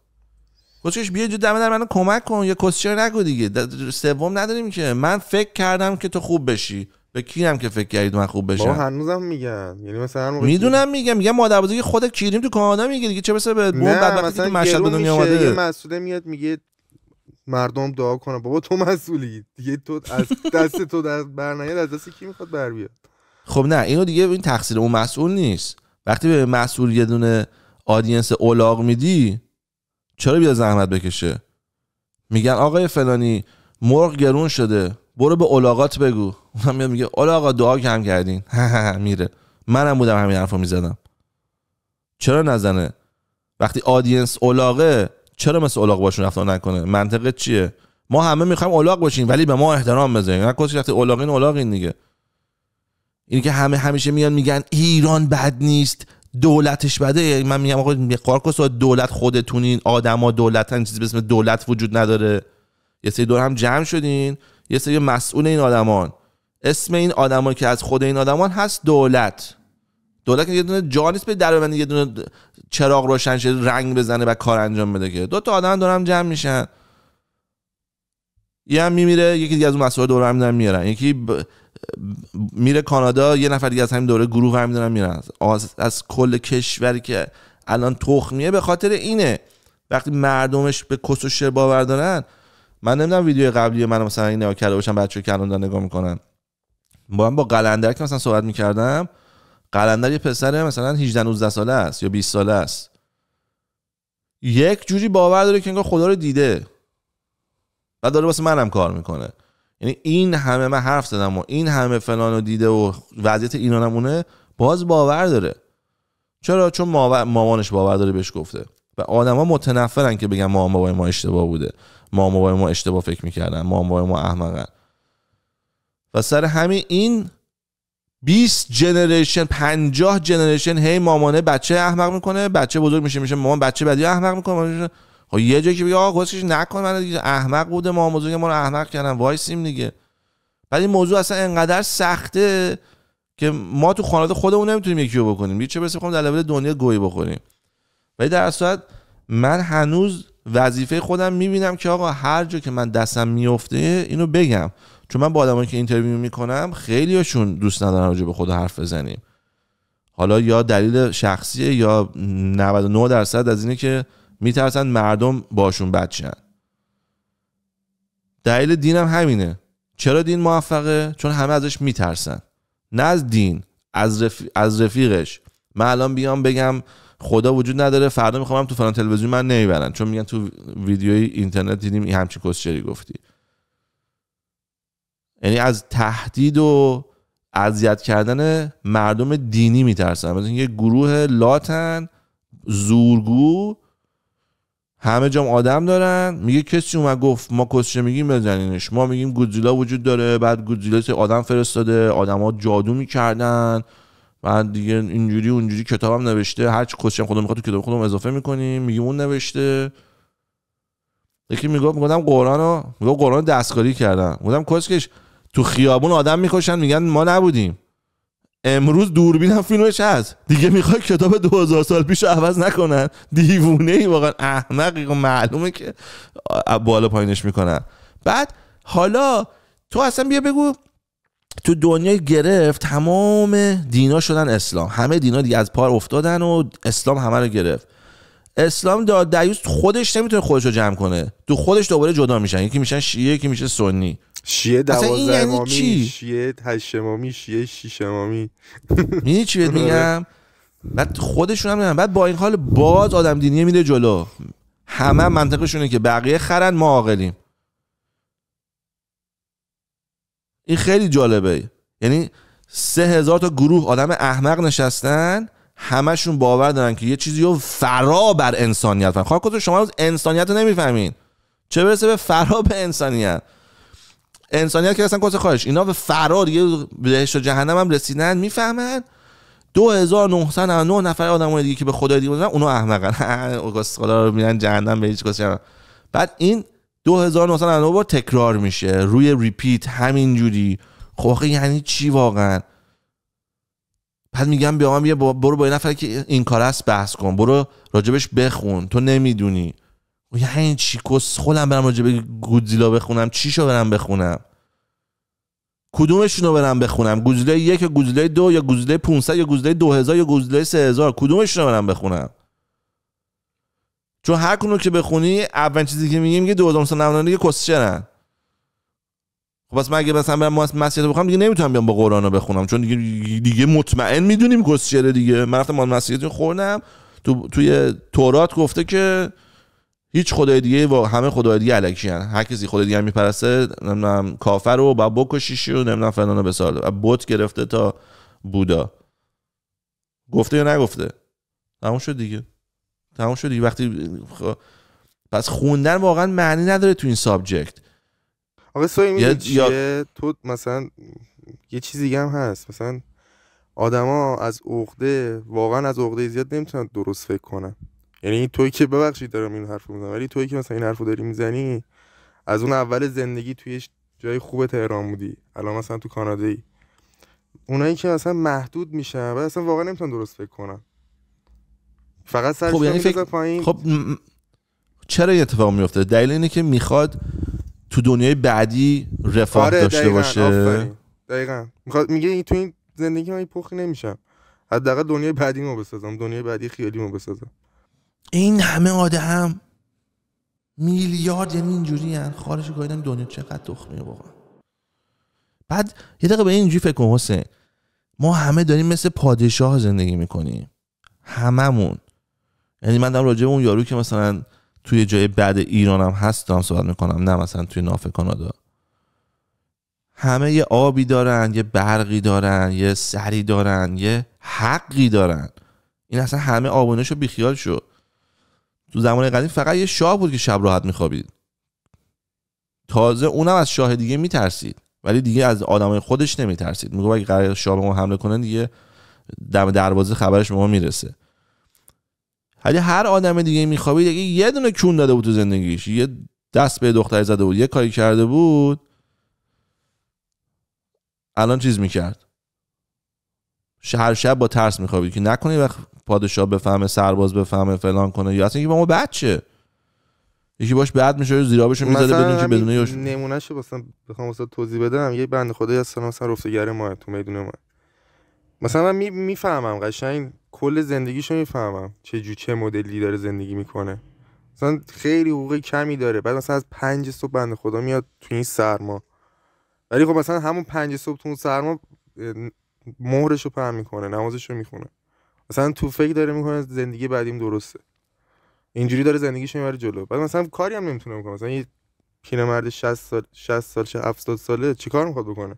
[SPEAKER 1] کسیش بیا جو دمه در منو کمک کن یا کسیش نگو دیگه سوم نداریم که من فکر کردم که تو خوب بشی به هم که فکر کردید من خوب بشم
[SPEAKER 2] هنوزم میگن یعنی مثلا میدونم
[SPEAKER 1] میگم میگم مادر بزرگ خود کیریم تو کانادا میگه دیگه چه بسه به بون بعد وقتی مشهد به دنیا اومده میاد میگه مردم دعا کنه بابا
[SPEAKER 2] تو مسئولی دیگه تو از دست تو در برنامه از دست کی میخواد بر بیاد
[SPEAKER 1] خب نه اینو دیگه این تقصیر اون مسئول نیست وقتی به مسئول یه دونه آدینس اولاغ میدی چرا بیا زحمت بکشه میگن آقای فلانی مرغ گرون شده برو به اولاغات بگو اونم میاد میگه اولاقا دعا کم کردین (laughs) میره منم بودم همین حرفو میزدم چرا نزنه وقتی آدینس اولاقه چرا مثل اولاق باشون رفتار نکنه منطقه چیه ما همه میخوایم اولاق باشیم ولی به ما احترام بذاریم هر کسی وقتی اولاقین اولاقین دیگه اینی که همه همیشه میان میگن ایران بد نیست دولتش بده من میگم آقا قارکس دولت خودتونین آدما دولتن چیزی به اسم دولت وجود نداره یه سری دور هم جمع شدین یه سری مسئول این آدمان اسم این آدمایی که از خود این آدمان هست دولت دولت که یه دونه جا نیست به در یه دونه چراغ روشن شه رنگ بزنه و کار انجام بده که دو تا آدم دارم جمع میشن یه هم میمیره یکی دیگه از اون مسئول دوره هم میارن یکی ب... میره کانادا یه نفر دیگه از همین دوره گروه هم میدارن میرن از... از کل کشوری که الان تخمیه به خاطر اینه وقتی مردمش به کس و باور دارن من نمیدونم ویدیو قبلی من مثلا این نگاه کرده باشم بچه که الان نگاه میکنن من با قلندر که مثلا صحبت میکردم قلندر یه پسر مثلا 18 19 ساله است یا 20 ساله است یک جوری باور داره که انگار خدا رو دیده و داره واسه منم کار میکنه یعنی این همه من حرف زدم و این همه فلان رو دیده و وضعیت نمونه باز باور داره چرا چون مامانش باور داره بهش گفته و آدما متنفرن که بگن مامان بابای ما اشتباه بوده مامان بابای ما اشتباه فکر میکردن مامان بابای ما احمقن و سر همین این 20 جنریشن 50 جنریشن هی مامانه بچه احمق میکنه بچه بزرگ میشه میشه مامان بچه بعدی احمق میکنه خب یه جایی که بگه آقا گوشش نکن من احمق بوده مامان بزرگ ما رو احمق کردن وایسیم دیگه بعد این موضوع اصلا انقدر سخته که ما تو خانواده خودمون نمیتونیم یکی رو بکنیم چه بس بخوام در لول دنیا گوی بخوریم ولی در صورت من هنوز وظیفه خودم میبینم که آقا هر جا که من دستم میفته اینو بگم چون من با آدمایی که اینترویو میکنم خیلیشون دوست ندارن راجع به خود حرف بزنیم حالا یا دلیل شخصیه یا 99 درصد از اینه که میترسن مردم باشون بچن دلیل دینم هم همینه چرا دین موفقه چون همه ازش میترسن نه از دین از, از رفیقش من الان بیام بگم خدا وجود نداره فردا میخوام تو فلان تلویزیون من نمیبرن چون میگن تو ویدیوی اینترنت دیدیم این همچین کسچری گفتی یعنی از تهدید و اذیت کردن مردم دینی میترسن مثلا یه گروه لاتن زورگو همه جام آدم دارن میگه کسی اومد گفت ما کسچه میگیم بزنینش ما میگیم گودزیلا وجود داره بعد گودزیلا آدم فرستاده آدما جادو میکردن بعد دیگه اینجوری اونجوری کتابم نوشته هر چی خودمون خودم میخواد تو کتاب خودم اضافه میکنیم میگیم اون نوشته یکی میگه میگم قرآن رو قران دستکاری کردن میگم کسکش تو خیابون آدم میکشن میگن ما نبودیم امروز دوربین هم فیلمش هست دیگه میخوای کتاب 2000 سال پیش عوض نکنن دیوونه ای واقعا احمقی و خب معلومه که بالا پایینش میکنن بعد حالا تو اصلا بیا بگو تو دنیای گرفت تمام دینا شدن اسلام همه دینا دیگه از پار افتادن و اسلام همه رو گرفت اسلام داد دیوس خودش نمیتونه خودش رو جمع کنه تو خودش دوباره جدا میشن یکی میشن شیعه یکی میشه سنی شیه دوازده یعنی امامی چی؟ شیه هشت امامی شیه شیش امامی (laughs) میدونی چی بهت میگم بعد خودشون هم نمیدن بعد با این حال باز آدم دینیه میده جلو همه منطقشونه که بقیه خرن ما عاقلیم این خیلی جالبه یعنی سه هزار تا گروه آدم احمق نشستن همشون باور دارن که یه چیزی رو فرا بر انسانیت فهم شما روز انسانیت رو نمیفهمین چه برسه به فرا انسانیت انسانیت که اصلا کس خواهش اینا به فرار یه بهش و جهنم هم رسیدن میفهمن 2999 نفر آدم دیگه که به خدای دیگه بزنن اونا احمقن (laughs) اوگاستالا رو میرن جهنم به هیچ کسی بعد این 2999 بار تکرار میشه روی ریپیت همین جوری خب یعنی چی واقعا بعد میگم بیا من برو با این نفر که این کار است بحث کن برو راجبش بخون تو نمیدونی یعنی چی کس خودم برم راجع به گودزیلا بخونم چی شو برم بخونم کدومشون رو برم بخونم گودزیلا یک یا گودزیلا دو یا گودزیلا 500 یا گودزیلا 2000 یا گودزیلا 3000 کدومشون رو برم بخونم چون هر کونو که بخونی اولین چیزی که میگه میگه 2099 سال نمونانی دیگه خب پس من اگه مثلا برم مسجد بخونم دیگه نمیتونم بیام با قرآن رو بخونم چون دیگه دیگه مطمئن میدونیم کسچره دیگه من رفتم مسجد خوردم تو توی تورات گفته که هیچ خدای دیگه و همه خدای دیگه الکی هن. هر کسی خدای دیگه میپرسه نمیدونم کافر رو با بکشیش و نمیدونم فلان رو بسار بت گرفته تا بودا گفته یا نگفته تموم شد دیگه تموم شد دیگه وقتی خ... خب، پس خوندن واقعا معنی نداره تو این سابجکت
[SPEAKER 2] آقا سوی یا... تو مثلا یه چیزی هم هست مثلا آدما از عقده واقعا از عقده زیاد نمیتونن درست فکر کنن یعنی توی که ببخشید دارم این حرف میزنم ولی توی که مثلا این رو داری میزنی از اون اول زندگی توی جای خوب تهران بودی الان مثلا تو کانادایی اونایی که اصلا محدود میشن و اصلا واقعا نمیتونن درست فکر کنن فقط سرش خب یعنی فکر... پایین
[SPEAKER 1] خب چرا این اتفاق میفته دلیل اینه که میخواد تو دنیای بعدی رفاه آره داشته دقیقاً. باشه
[SPEAKER 2] دقیقا میخواد میگه این تو این زندگی من پخی نمیشم حداقل دنیای بعدی ما بسازم دنیای بعدی خیالی ما بسازم
[SPEAKER 1] این همه آدم میلیارد یعنی اینجوری هن خارش دنیا چقدر تخمیه واقعا بعد یه دقیقه به اینجوری فکر کن حسین ما همه داریم مثل پادشاه زندگی میکنیم هممون یعنی من دارم راجع اون یارو که مثلا توی جای بعد ایرانم هست دارم صحبت میکنم نه مثلا توی ناف کانادا همه یه آبی دارن یه برقی دارن یه سری دارن یه حقی دارن این اصلا همه آبونش رو بیخیال شد تو زمان قدیم فقط یه شاه بود که شب راحت میخوابید تازه اونم از شاه دیگه میترسید ولی دیگه از آدمای خودش نمیترسید میگه اگه قرار شاه به ما حمله کنه دیگه دم دروازه خبرش به ما میرسه ولی هر آدم دیگه میخوابید اگه یه دونه کون داده بود تو زندگیش یه دست به دختری زده بود یه کاری کرده بود الان چیز میکرد هر شب با ترس میخوابید که نکنی وقت پادشاه بفهمه سرباز بفهمه فلان کنه یا اصلا اینکه با ما بچه یکی باش بعد میشه زیرا بشه میذاره بدون که بدون
[SPEAKER 2] یوش شو مثلا بخوام واسه توضیح بدم یه بند خدایی اصلا مثلا رفتگر ما تو میدون ما مثلا من میفهمم قشنگ کل زندگیشو میفهمم چه جو چه مدلی داره زندگی میکنه مثلا خیلی حقوق کمی داره بعد مثلا از پنج صبح بنده خدا میاد تو این سرما ولی خب مثلا همون پنج صبح تو اون سرما مهرش رو پهن میکنه نمازش رو میخونه مثلا تو فکر داره میکنه زندگی بعدیم درسته اینجوری داره زندگیش میبره جلو بعد مثلا کاری هم نمیتونه بکنه مثلا یه پیرمرد 60 سال 60 سال 70 ساله چیکار میخواد بکنه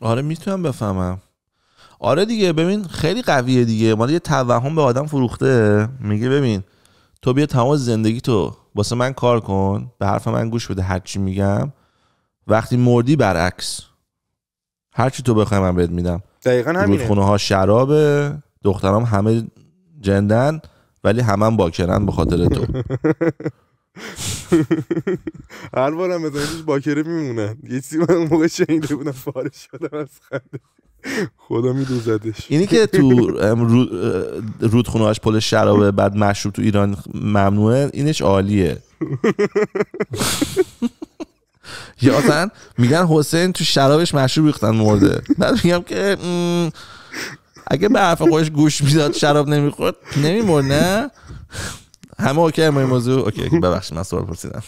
[SPEAKER 1] آره میتونم بفهمم آره دیگه ببین خیلی قویه دیگه مال یه توهم به آدم فروخته میگه ببین تو بیا تمام زندگی تو واسه من کار کن به حرف من گوش بده هرچی میگم وقتی مردی برعکس هر چی تو بخوای من بهت میدم دقیقا همینه رودخونه ها شرابه دخترام همه جندن ولی همه هم باکرن به خاطر تو
[SPEAKER 2] (laughs) هر بارم بزنیدش باکره میمونن یه چیزی من اون موقع شنیده بودم فارش شدم از خنده خدا میدوزدش اینی که تو
[SPEAKER 1] رودخونه هاش پل شرابه بعد مشروب تو ایران ممنوعه اینش عالیه (laughs) یا میگن حسین تو شرابش مشروب ریختن مرده بعد میگم که اگه به حرف خودش گوش میداد شراب نمیخورد نمیمرد نه همه اوکی همه این موضوع اوکی ببخشید من سوال پرسیدم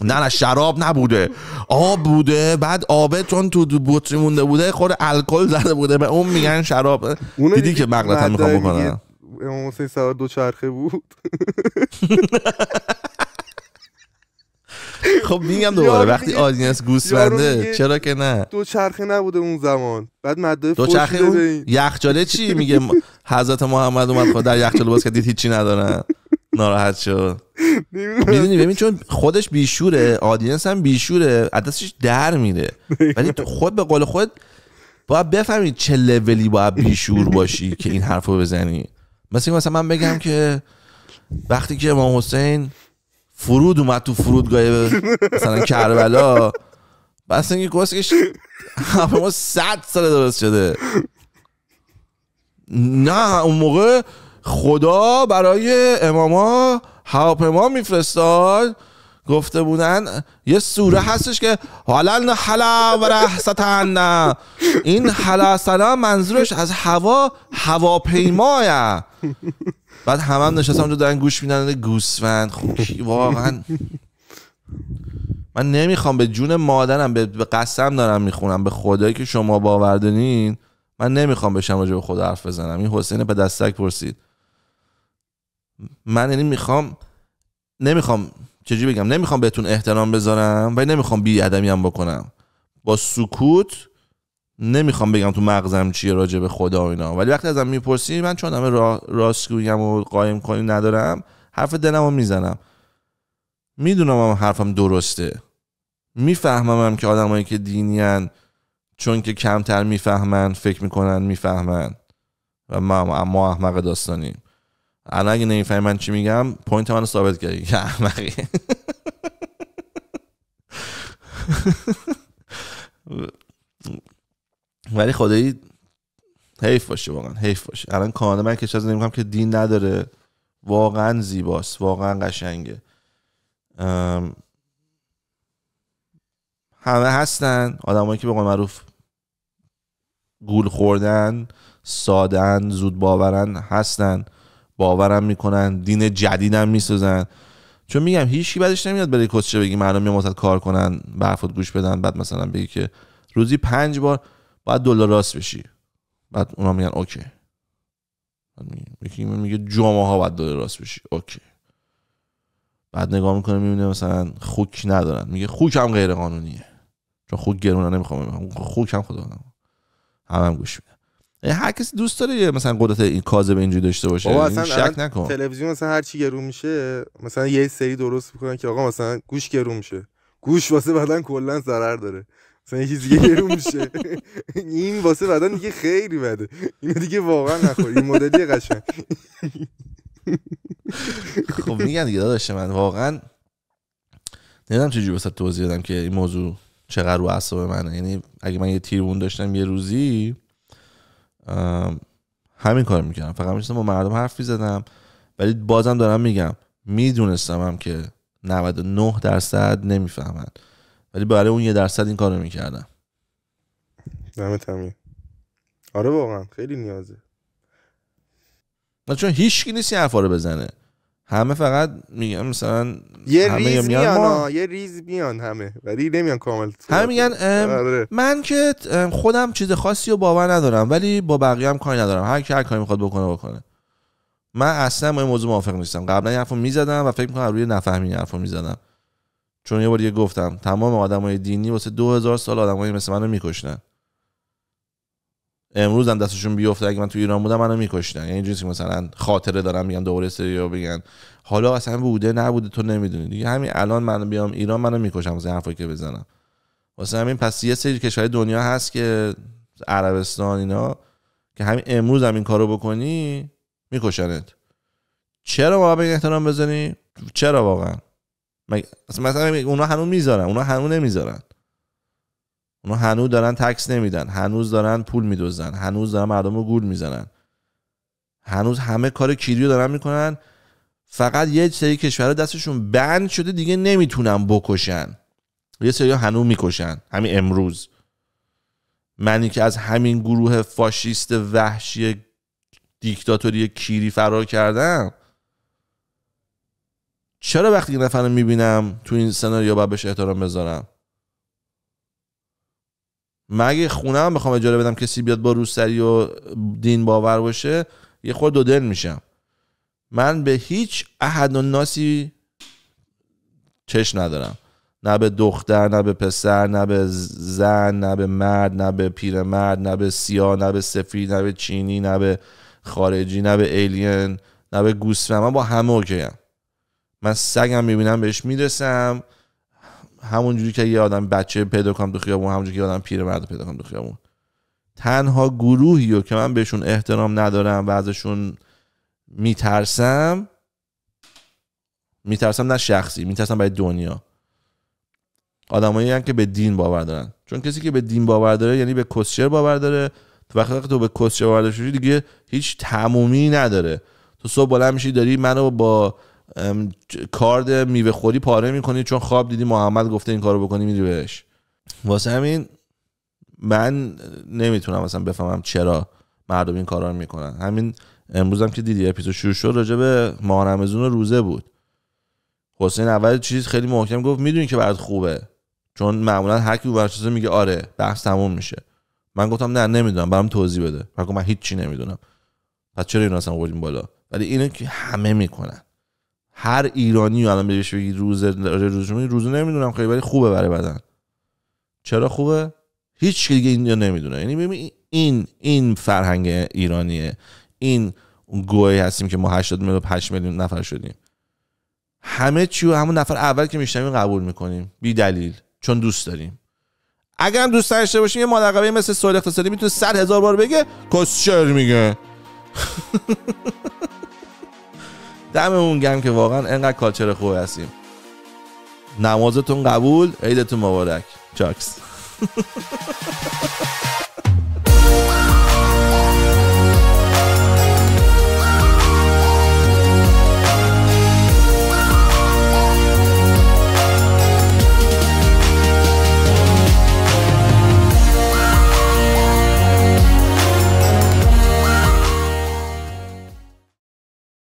[SPEAKER 1] نه نه شراب نبوده آب بوده بعد آبه چون تو بطری مونده بوده خود الکل زده بوده به اون میگن شراب دیدی که هم میخوام بکنم
[SPEAKER 2] امام حسین سوار دو چرخه بود (laughs) (laughs) خب میگم دوباره وقتی آدینس گوسفنده چرا که نه دو چرخه نبوده اون زمان بعد دو چرخه
[SPEAKER 1] یخچاله چی میگه (laughs) حضرت محمد اومد خود در یخچال باز کردید هیچی ندارن ناراحت شد میدونی ببین چون خودش بیشوره آدینس هم بیشوره عدسش در میره ولی خود به قول خود باید بفهمی چه لولی باید بیشور باشی که این حرف رو بزنی مثل مثلا من بگم که وقتی که امام حسین فرود اومد تو فرودگاه مثلا کربلا بس اینکه کسکش ما صد سال درست شده نه اون موقع خدا برای اماما هواپیما میفرستاد گفته بودن یه سوره هستش که حالا حلا و رحصتن این حلا منظورش از هوا هواپیمایه بعد همه هم نشستم اونجا دارن گوش میدن یعنی گوسفند خب، (laughs) واقعا من نمیخوام به جون مادرم به قسم دارم میخونم به خدایی که شما باور دارین من نمیخوام بشم راجع به خدا حرف بزنم این حسین به دستک پرسید من یعنی میخوام نمیخوام چجوری بگم نمیخوام بهتون احترام بذارم و نمیخوام بی هم بکنم با سکوت نمیخوام بگم تو مغزم چیه راجع به خدا و اینا ولی وقتی ازم میپرسی من چون همه را راستگویم و قایم کنی ندارم حرف دلم میزنم میدونم هم حرفم درسته میفهممم که آدمایی که دینیان چون که کمتر میفهمن فکر میکنن میفهمن و ما ما احمق داستانیم الان اگه نمیفهمی من چی میگم پوینت منو ثابت کردی که احمقی ولی خدایی حیف باشه واقعا حیف باشه الان کانال من که از که دین نداره واقعا زیباست واقعا قشنگه همه هستن آدمایی که به قول معروف گول خوردن سادن زود باورن هستن باورم میکنن دین جدیدم میسازن چون میگم هیچکی بعدش نمیاد بری کسچه بگی مردم میام کار کنن برفت گوش بدن بعد مثلا بگی که روزی پنج بار باید دلار راست بشی بعد اونا میگن اوکی یکی میگه جمعه ها باید دلار راست بشی اوکی بعد نگاه میکنه میبینه مثلا خوک ندارن میگه خوک هم غیر قانونیه چون خوک گرونه نمیخوام خوک هم خدا هم هم, گوش میده هر کسی دوست داره یه مثلا قدرت این به اینجوری داشته باشه اصلا شک نکن
[SPEAKER 2] تلویزیون مثلا هر چی گرون میشه مثلا یه سری درست میکنن که آقا مثلا گوش گرون میشه گوش واسه بدن کلا ضرر داره مثلا یه میشه این واسه بدن دیگه خیلی بده این دیگه واقعا نخور این مدلی قشنگ خب میگن
[SPEAKER 1] دیگه من واقعا نمیدونم چجوری واسه توضیح دادم که این موضوع چقدر رو اعصاب منه یعنی اگه من یه تیرون داشتم یه روزی همین کار میکردم فقط میشستم با مردم حرف زدم ولی بازم دارم میگم میدونستم هم که 99 درصد نمیفهمن ولی برای اون یه درصد این کارو میکردم نمه همین
[SPEAKER 2] آره واقعا خیلی نیازه
[SPEAKER 1] چون هیچ کی نیست این حرفا رو بزنه همه فقط میگن مثلا یه همه ریز میان, ما...
[SPEAKER 2] یه ریز میان همه ولی نمیان کامل همه میگن
[SPEAKER 1] آره. من که خودم چیز خاصی رو باور ندارم ولی با بقیه هم کاری ندارم هر کی هر کاری میخواد بکنه بکنه من اصلا با این موضوع موافق نیستم قبلا این حرفو میزدم و فکر میکنم روی نفهمی این حرفو میزدم چون یه بار دیگه گفتم تمام آدمای دینی واسه هزار سال آدمایی مثل منو میکشتن امروز هم دستشون بیفته اگه من تو ایران بودم منو میکشتن یعنی جنسی مثلا خاطره دارم میگن دوره رو بگن حالا اصلا بوده نبوده تو نمیدونی دیگه همین الان من بیام ایران منو میکشم واسه حرفی که بزنم واسه همین پس یه سری کشورهای دنیا هست که عربستان اینا که همین امروز هم این کارو بکنی میکشنت چرا ما به احترام بزنی چرا واقعا مگه مثلا اونا هنوز میذارن اونا هنوز نمیذارن اونا هنوز دارن تکس نمیدن هنوز دارن پول میدوزن هنوز دارن مردم رو گول میزنن هنوز همه کار کیریو دارن میکنن فقط یه سری کشور دستشون بند شده دیگه نمیتونن بکشن یه سری هنوز میکشن همین امروز منی که از همین گروه فاشیست وحشی دیکتاتوری کیری فرار کردم چرا وقتی این نفر رو میبینم تو این سناریو باید بهش احترام بذارم مگه خونه هم بخوام اجاره بدم کسی بیاد با روسری و دین باور باشه یه خود دو دل میشم من به هیچ احد و ناسی چش ندارم نه به دختر نه به پسر نه به زن نه به مرد نه به مرد نه به سیاه نه به سفید نه به چینی نه به خارجی نه به ایلین نه به گوسفند من با همه اوکی من سگم میبینم بهش میرسم همونجوری که یه آدم بچه پیدا کنم تو خیابون همونجوری که یه آدم مرد پیدا کنم تو خیابون تنها گروهی رو که من بهشون احترام ندارم و ازشون میترسم میترسم نه شخصی میترسم برای دنیا آدمایی که به دین باور دارن چون کسی که به دین باور داره یعنی به کسچر باور داره تو وقتی تو به کسچر باور داشتی دیگه هیچ تمومی نداره تو صبح بلند میشی داری منو با کارد میوه خوری پاره میکنی چون خواب دیدی محمد گفته این کارو بکنی میری بهش واسه همین من نمیتونم مثلا بفهمم چرا مردم این کارا رو میکنن همین امروز هم که دیدی اپیزود شروع شد راجع به ماه روزه بود حسین اول چیز خیلی محکم گفت میدونی که برات خوبه چون معمولا هر کی بر میگه آره بحث تموم میشه من گفتم نه نمیدونم برام توضیح بده من من هیچ چی نمیدونم پس چرا اینا اصلا بالا ولی اینو که همه میکنن هر ایرانی الان بهش بگی روز روز روز نمیدونم خیلی ولی خوبه برای بدن چرا خوبه هیچ دیگه اینجا نمیدونه یعنی ببین این این فرهنگ ایرانیه این گوی هستیم که ما 80 میلیون 8 میلیون نفر شدیم همه چی همون نفر اول که میشنویم قبول میکنیم بی دلیل چون دوست داریم اگر هم دوست داشته باشیم یه ملقبه مثل سوال اقتصادی میتونه صد هزار بار بگه کسچر میگه (laughs) دممون گم که واقعا انقدر کالچر خوب هستیم نمازتون قبول عیدتون مبارک چاکس (laughs)